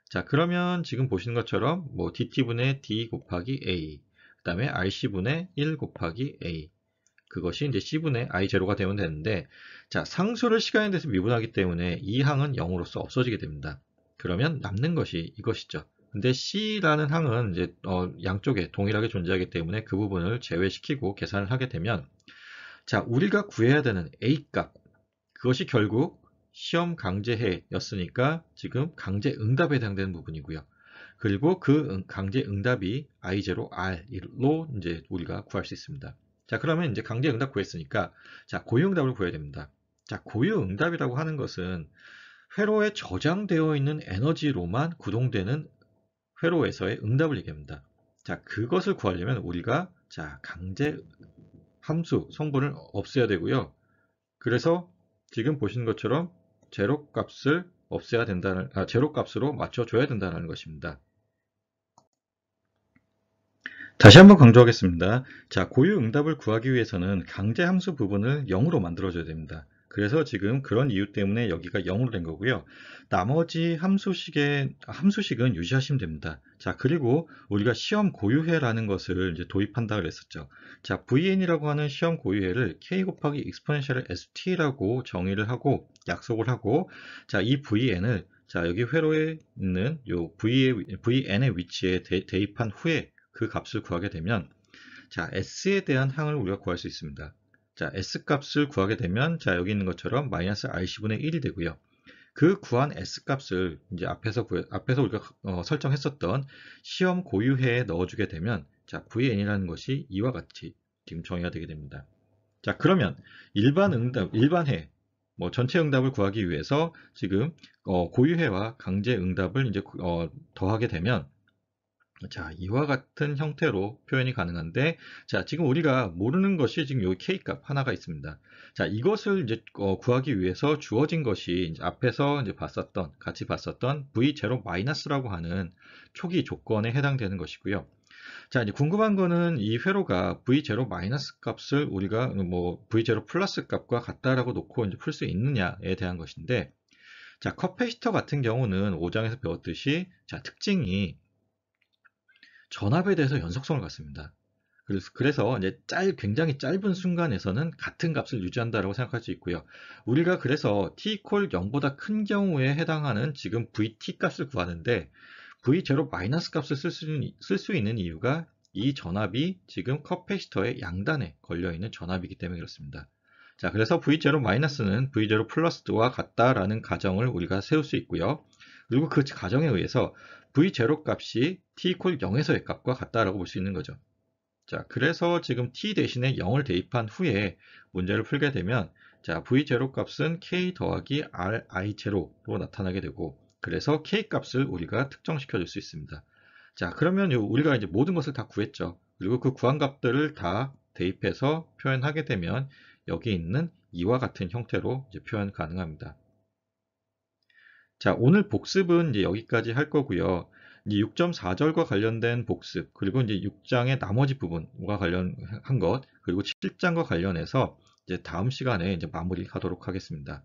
자, 그러면 지금 보시는 것처럼 뭐 DT분의 D 곱하기 A 그 다음에 RC분의 1 곱하기 A 그것이 이제 C분의 I0가 되면 되는데 자, 상수를 시간에 대해서 미분하기 때문에 이 항은 0으로서 없어지게 됩니다. 그러면 남는 것이 이것이죠. 근데 C라는 항은 이제 어 양쪽에 동일하게 존재하기 때문에 그 부분을 제외시키고 계산을 하게 되면 자 우리가 구해야 되는 A값 그것이 결국 시험 강제해였으니까 지금 강제 응답에 해당되는 부분이고요. 그리고 그 강제 응답이 I0, R로 이제 우리가 구할 수 있습니다. 자 그러면 이제 강제 응답 구했으니까 자 고유 응답을 구해야 됩니다. 자 고유 응답이라고 하는 것은 회로에 저장되어 있는 에너지로만 구동되는 회로에서의 응답을 얘기합니다. 자, 그것을 구하려면 우리가 자, 강제 함수 성분을 없애야 되고요. 그래서 지금 보시는 것처럼 제로 값을 없애야 된다는 아, 제로 값으로 맞춰 줘야 된다는 것입니다. 다시 한번 강조하겠습니다. 자, 고유 응답을 구하기 위해서는 강제 함수 부분을 0으로 만들어 줘야 됩니다. 그래서 지금 그런 이유 때문에 여기가 0으로 된 거고요. 나머지 함수식의 함수식은 유지하시면 됩니다. 자, 그리고 우리가 시험 고유해라는 것을 이제 도입한다 그랬었죠. 자, vn이라고 하는 시험 고유해를 k 곱하기 exponential st라고 정의를 하고 약속을 하고 자, 이 vn을 자, 여기 회로에 있는 요 v의 vn의 위치에 대, 대입한 후에 그 값을 구하게 되면 자, s에 대한 항을 우리가 구할 수 있습니다. 자, S값을 구하게 되면 자, 여기 있는 것처럼 마이너스 RC분의 1이 되고요. 그 구한 S값을 이제 앞에서 구해, 앞에서 우리가 어, 설정했었던 시험 고유해에 넣어주게 되면 자, VN이라는 것이 이와 같이 지금 정의가 되게 됩니다. 자, 그러면 일반 응답, 일반 해, 뭐 전체 응답을 구하기 위해서 지금 어, 고유해와 강제 응답을 이제 어, 더하게 되면 자, 이와 같은 형태로 표현이 가능한데, 자, 지금 우리가 모르는 것이 지금 여기 K값 하나가 있습니다. 자, 이것을 이제 어, 구하기 위해서 주어진 것이 이제 앞에서 이제 봤었던, 같이 봤었던 V0-라고 하는 초기 조건에 해당되는 것이고요. 자, 이제 궁금한 거는 이 회로가 V0- 값을 우리가 뭐 V0 플러스 값과 같다라고 놓고 이제 풀 수 있느냐에 대한 것인데, 자, 커패시터 같은 경우는 5장에서 배웠듯이, 자, 특징이 전압에 대해서 연속성을 갖습니다. 그래서 이제 짧, 굉장히 짧은 순간에서는 같은 값을 유지한다라고 생각할 수 있고요. 우리가 그래서 t 콜 0보다 큰 경우에 해당하는 지금 vt 값을 구하는데 v0 마이너스 값을 쓸 수 있는 이유가 이 전압이 지금 커패시터의 양단에 걸려 있는 전압이기 때문에 그렇습니다. 자, 그래서 v0 마이너스는 v0 플러스와 같다라는 가정을 우리가 세울 수 있고요. 그리고 그 가정에 의해서 v0 값이 t=콜 0에서의 값과 같다라고 볼 수 있는 거죠. 자, 그래서 지금 t 대신에 0을 대입한 후에 문제를 풀게 되면 자, v0 값은 k 더하기 ri0로 나타나게 되고 그래서 k 값을 우리가 특정시켜 줄 수 있습니다. 자, 그러면 우리가 이제 모든 것을 다 구했죠. 그리고 그 구한 값들을 다 대입해서 표현하게 되면 여기 있는 이와 같은 형태로 표현 가능합니다. 자, 오늘 복습은 이제 여기까지 할 거고요. 이제 6.4절과 관련된 복습, 그리고 이제 6장의 나머지 부분과 관련한 것, 그리고 7장과 관련해서 이제 다음 시간에 이제 마무리하도록 하겠습니다.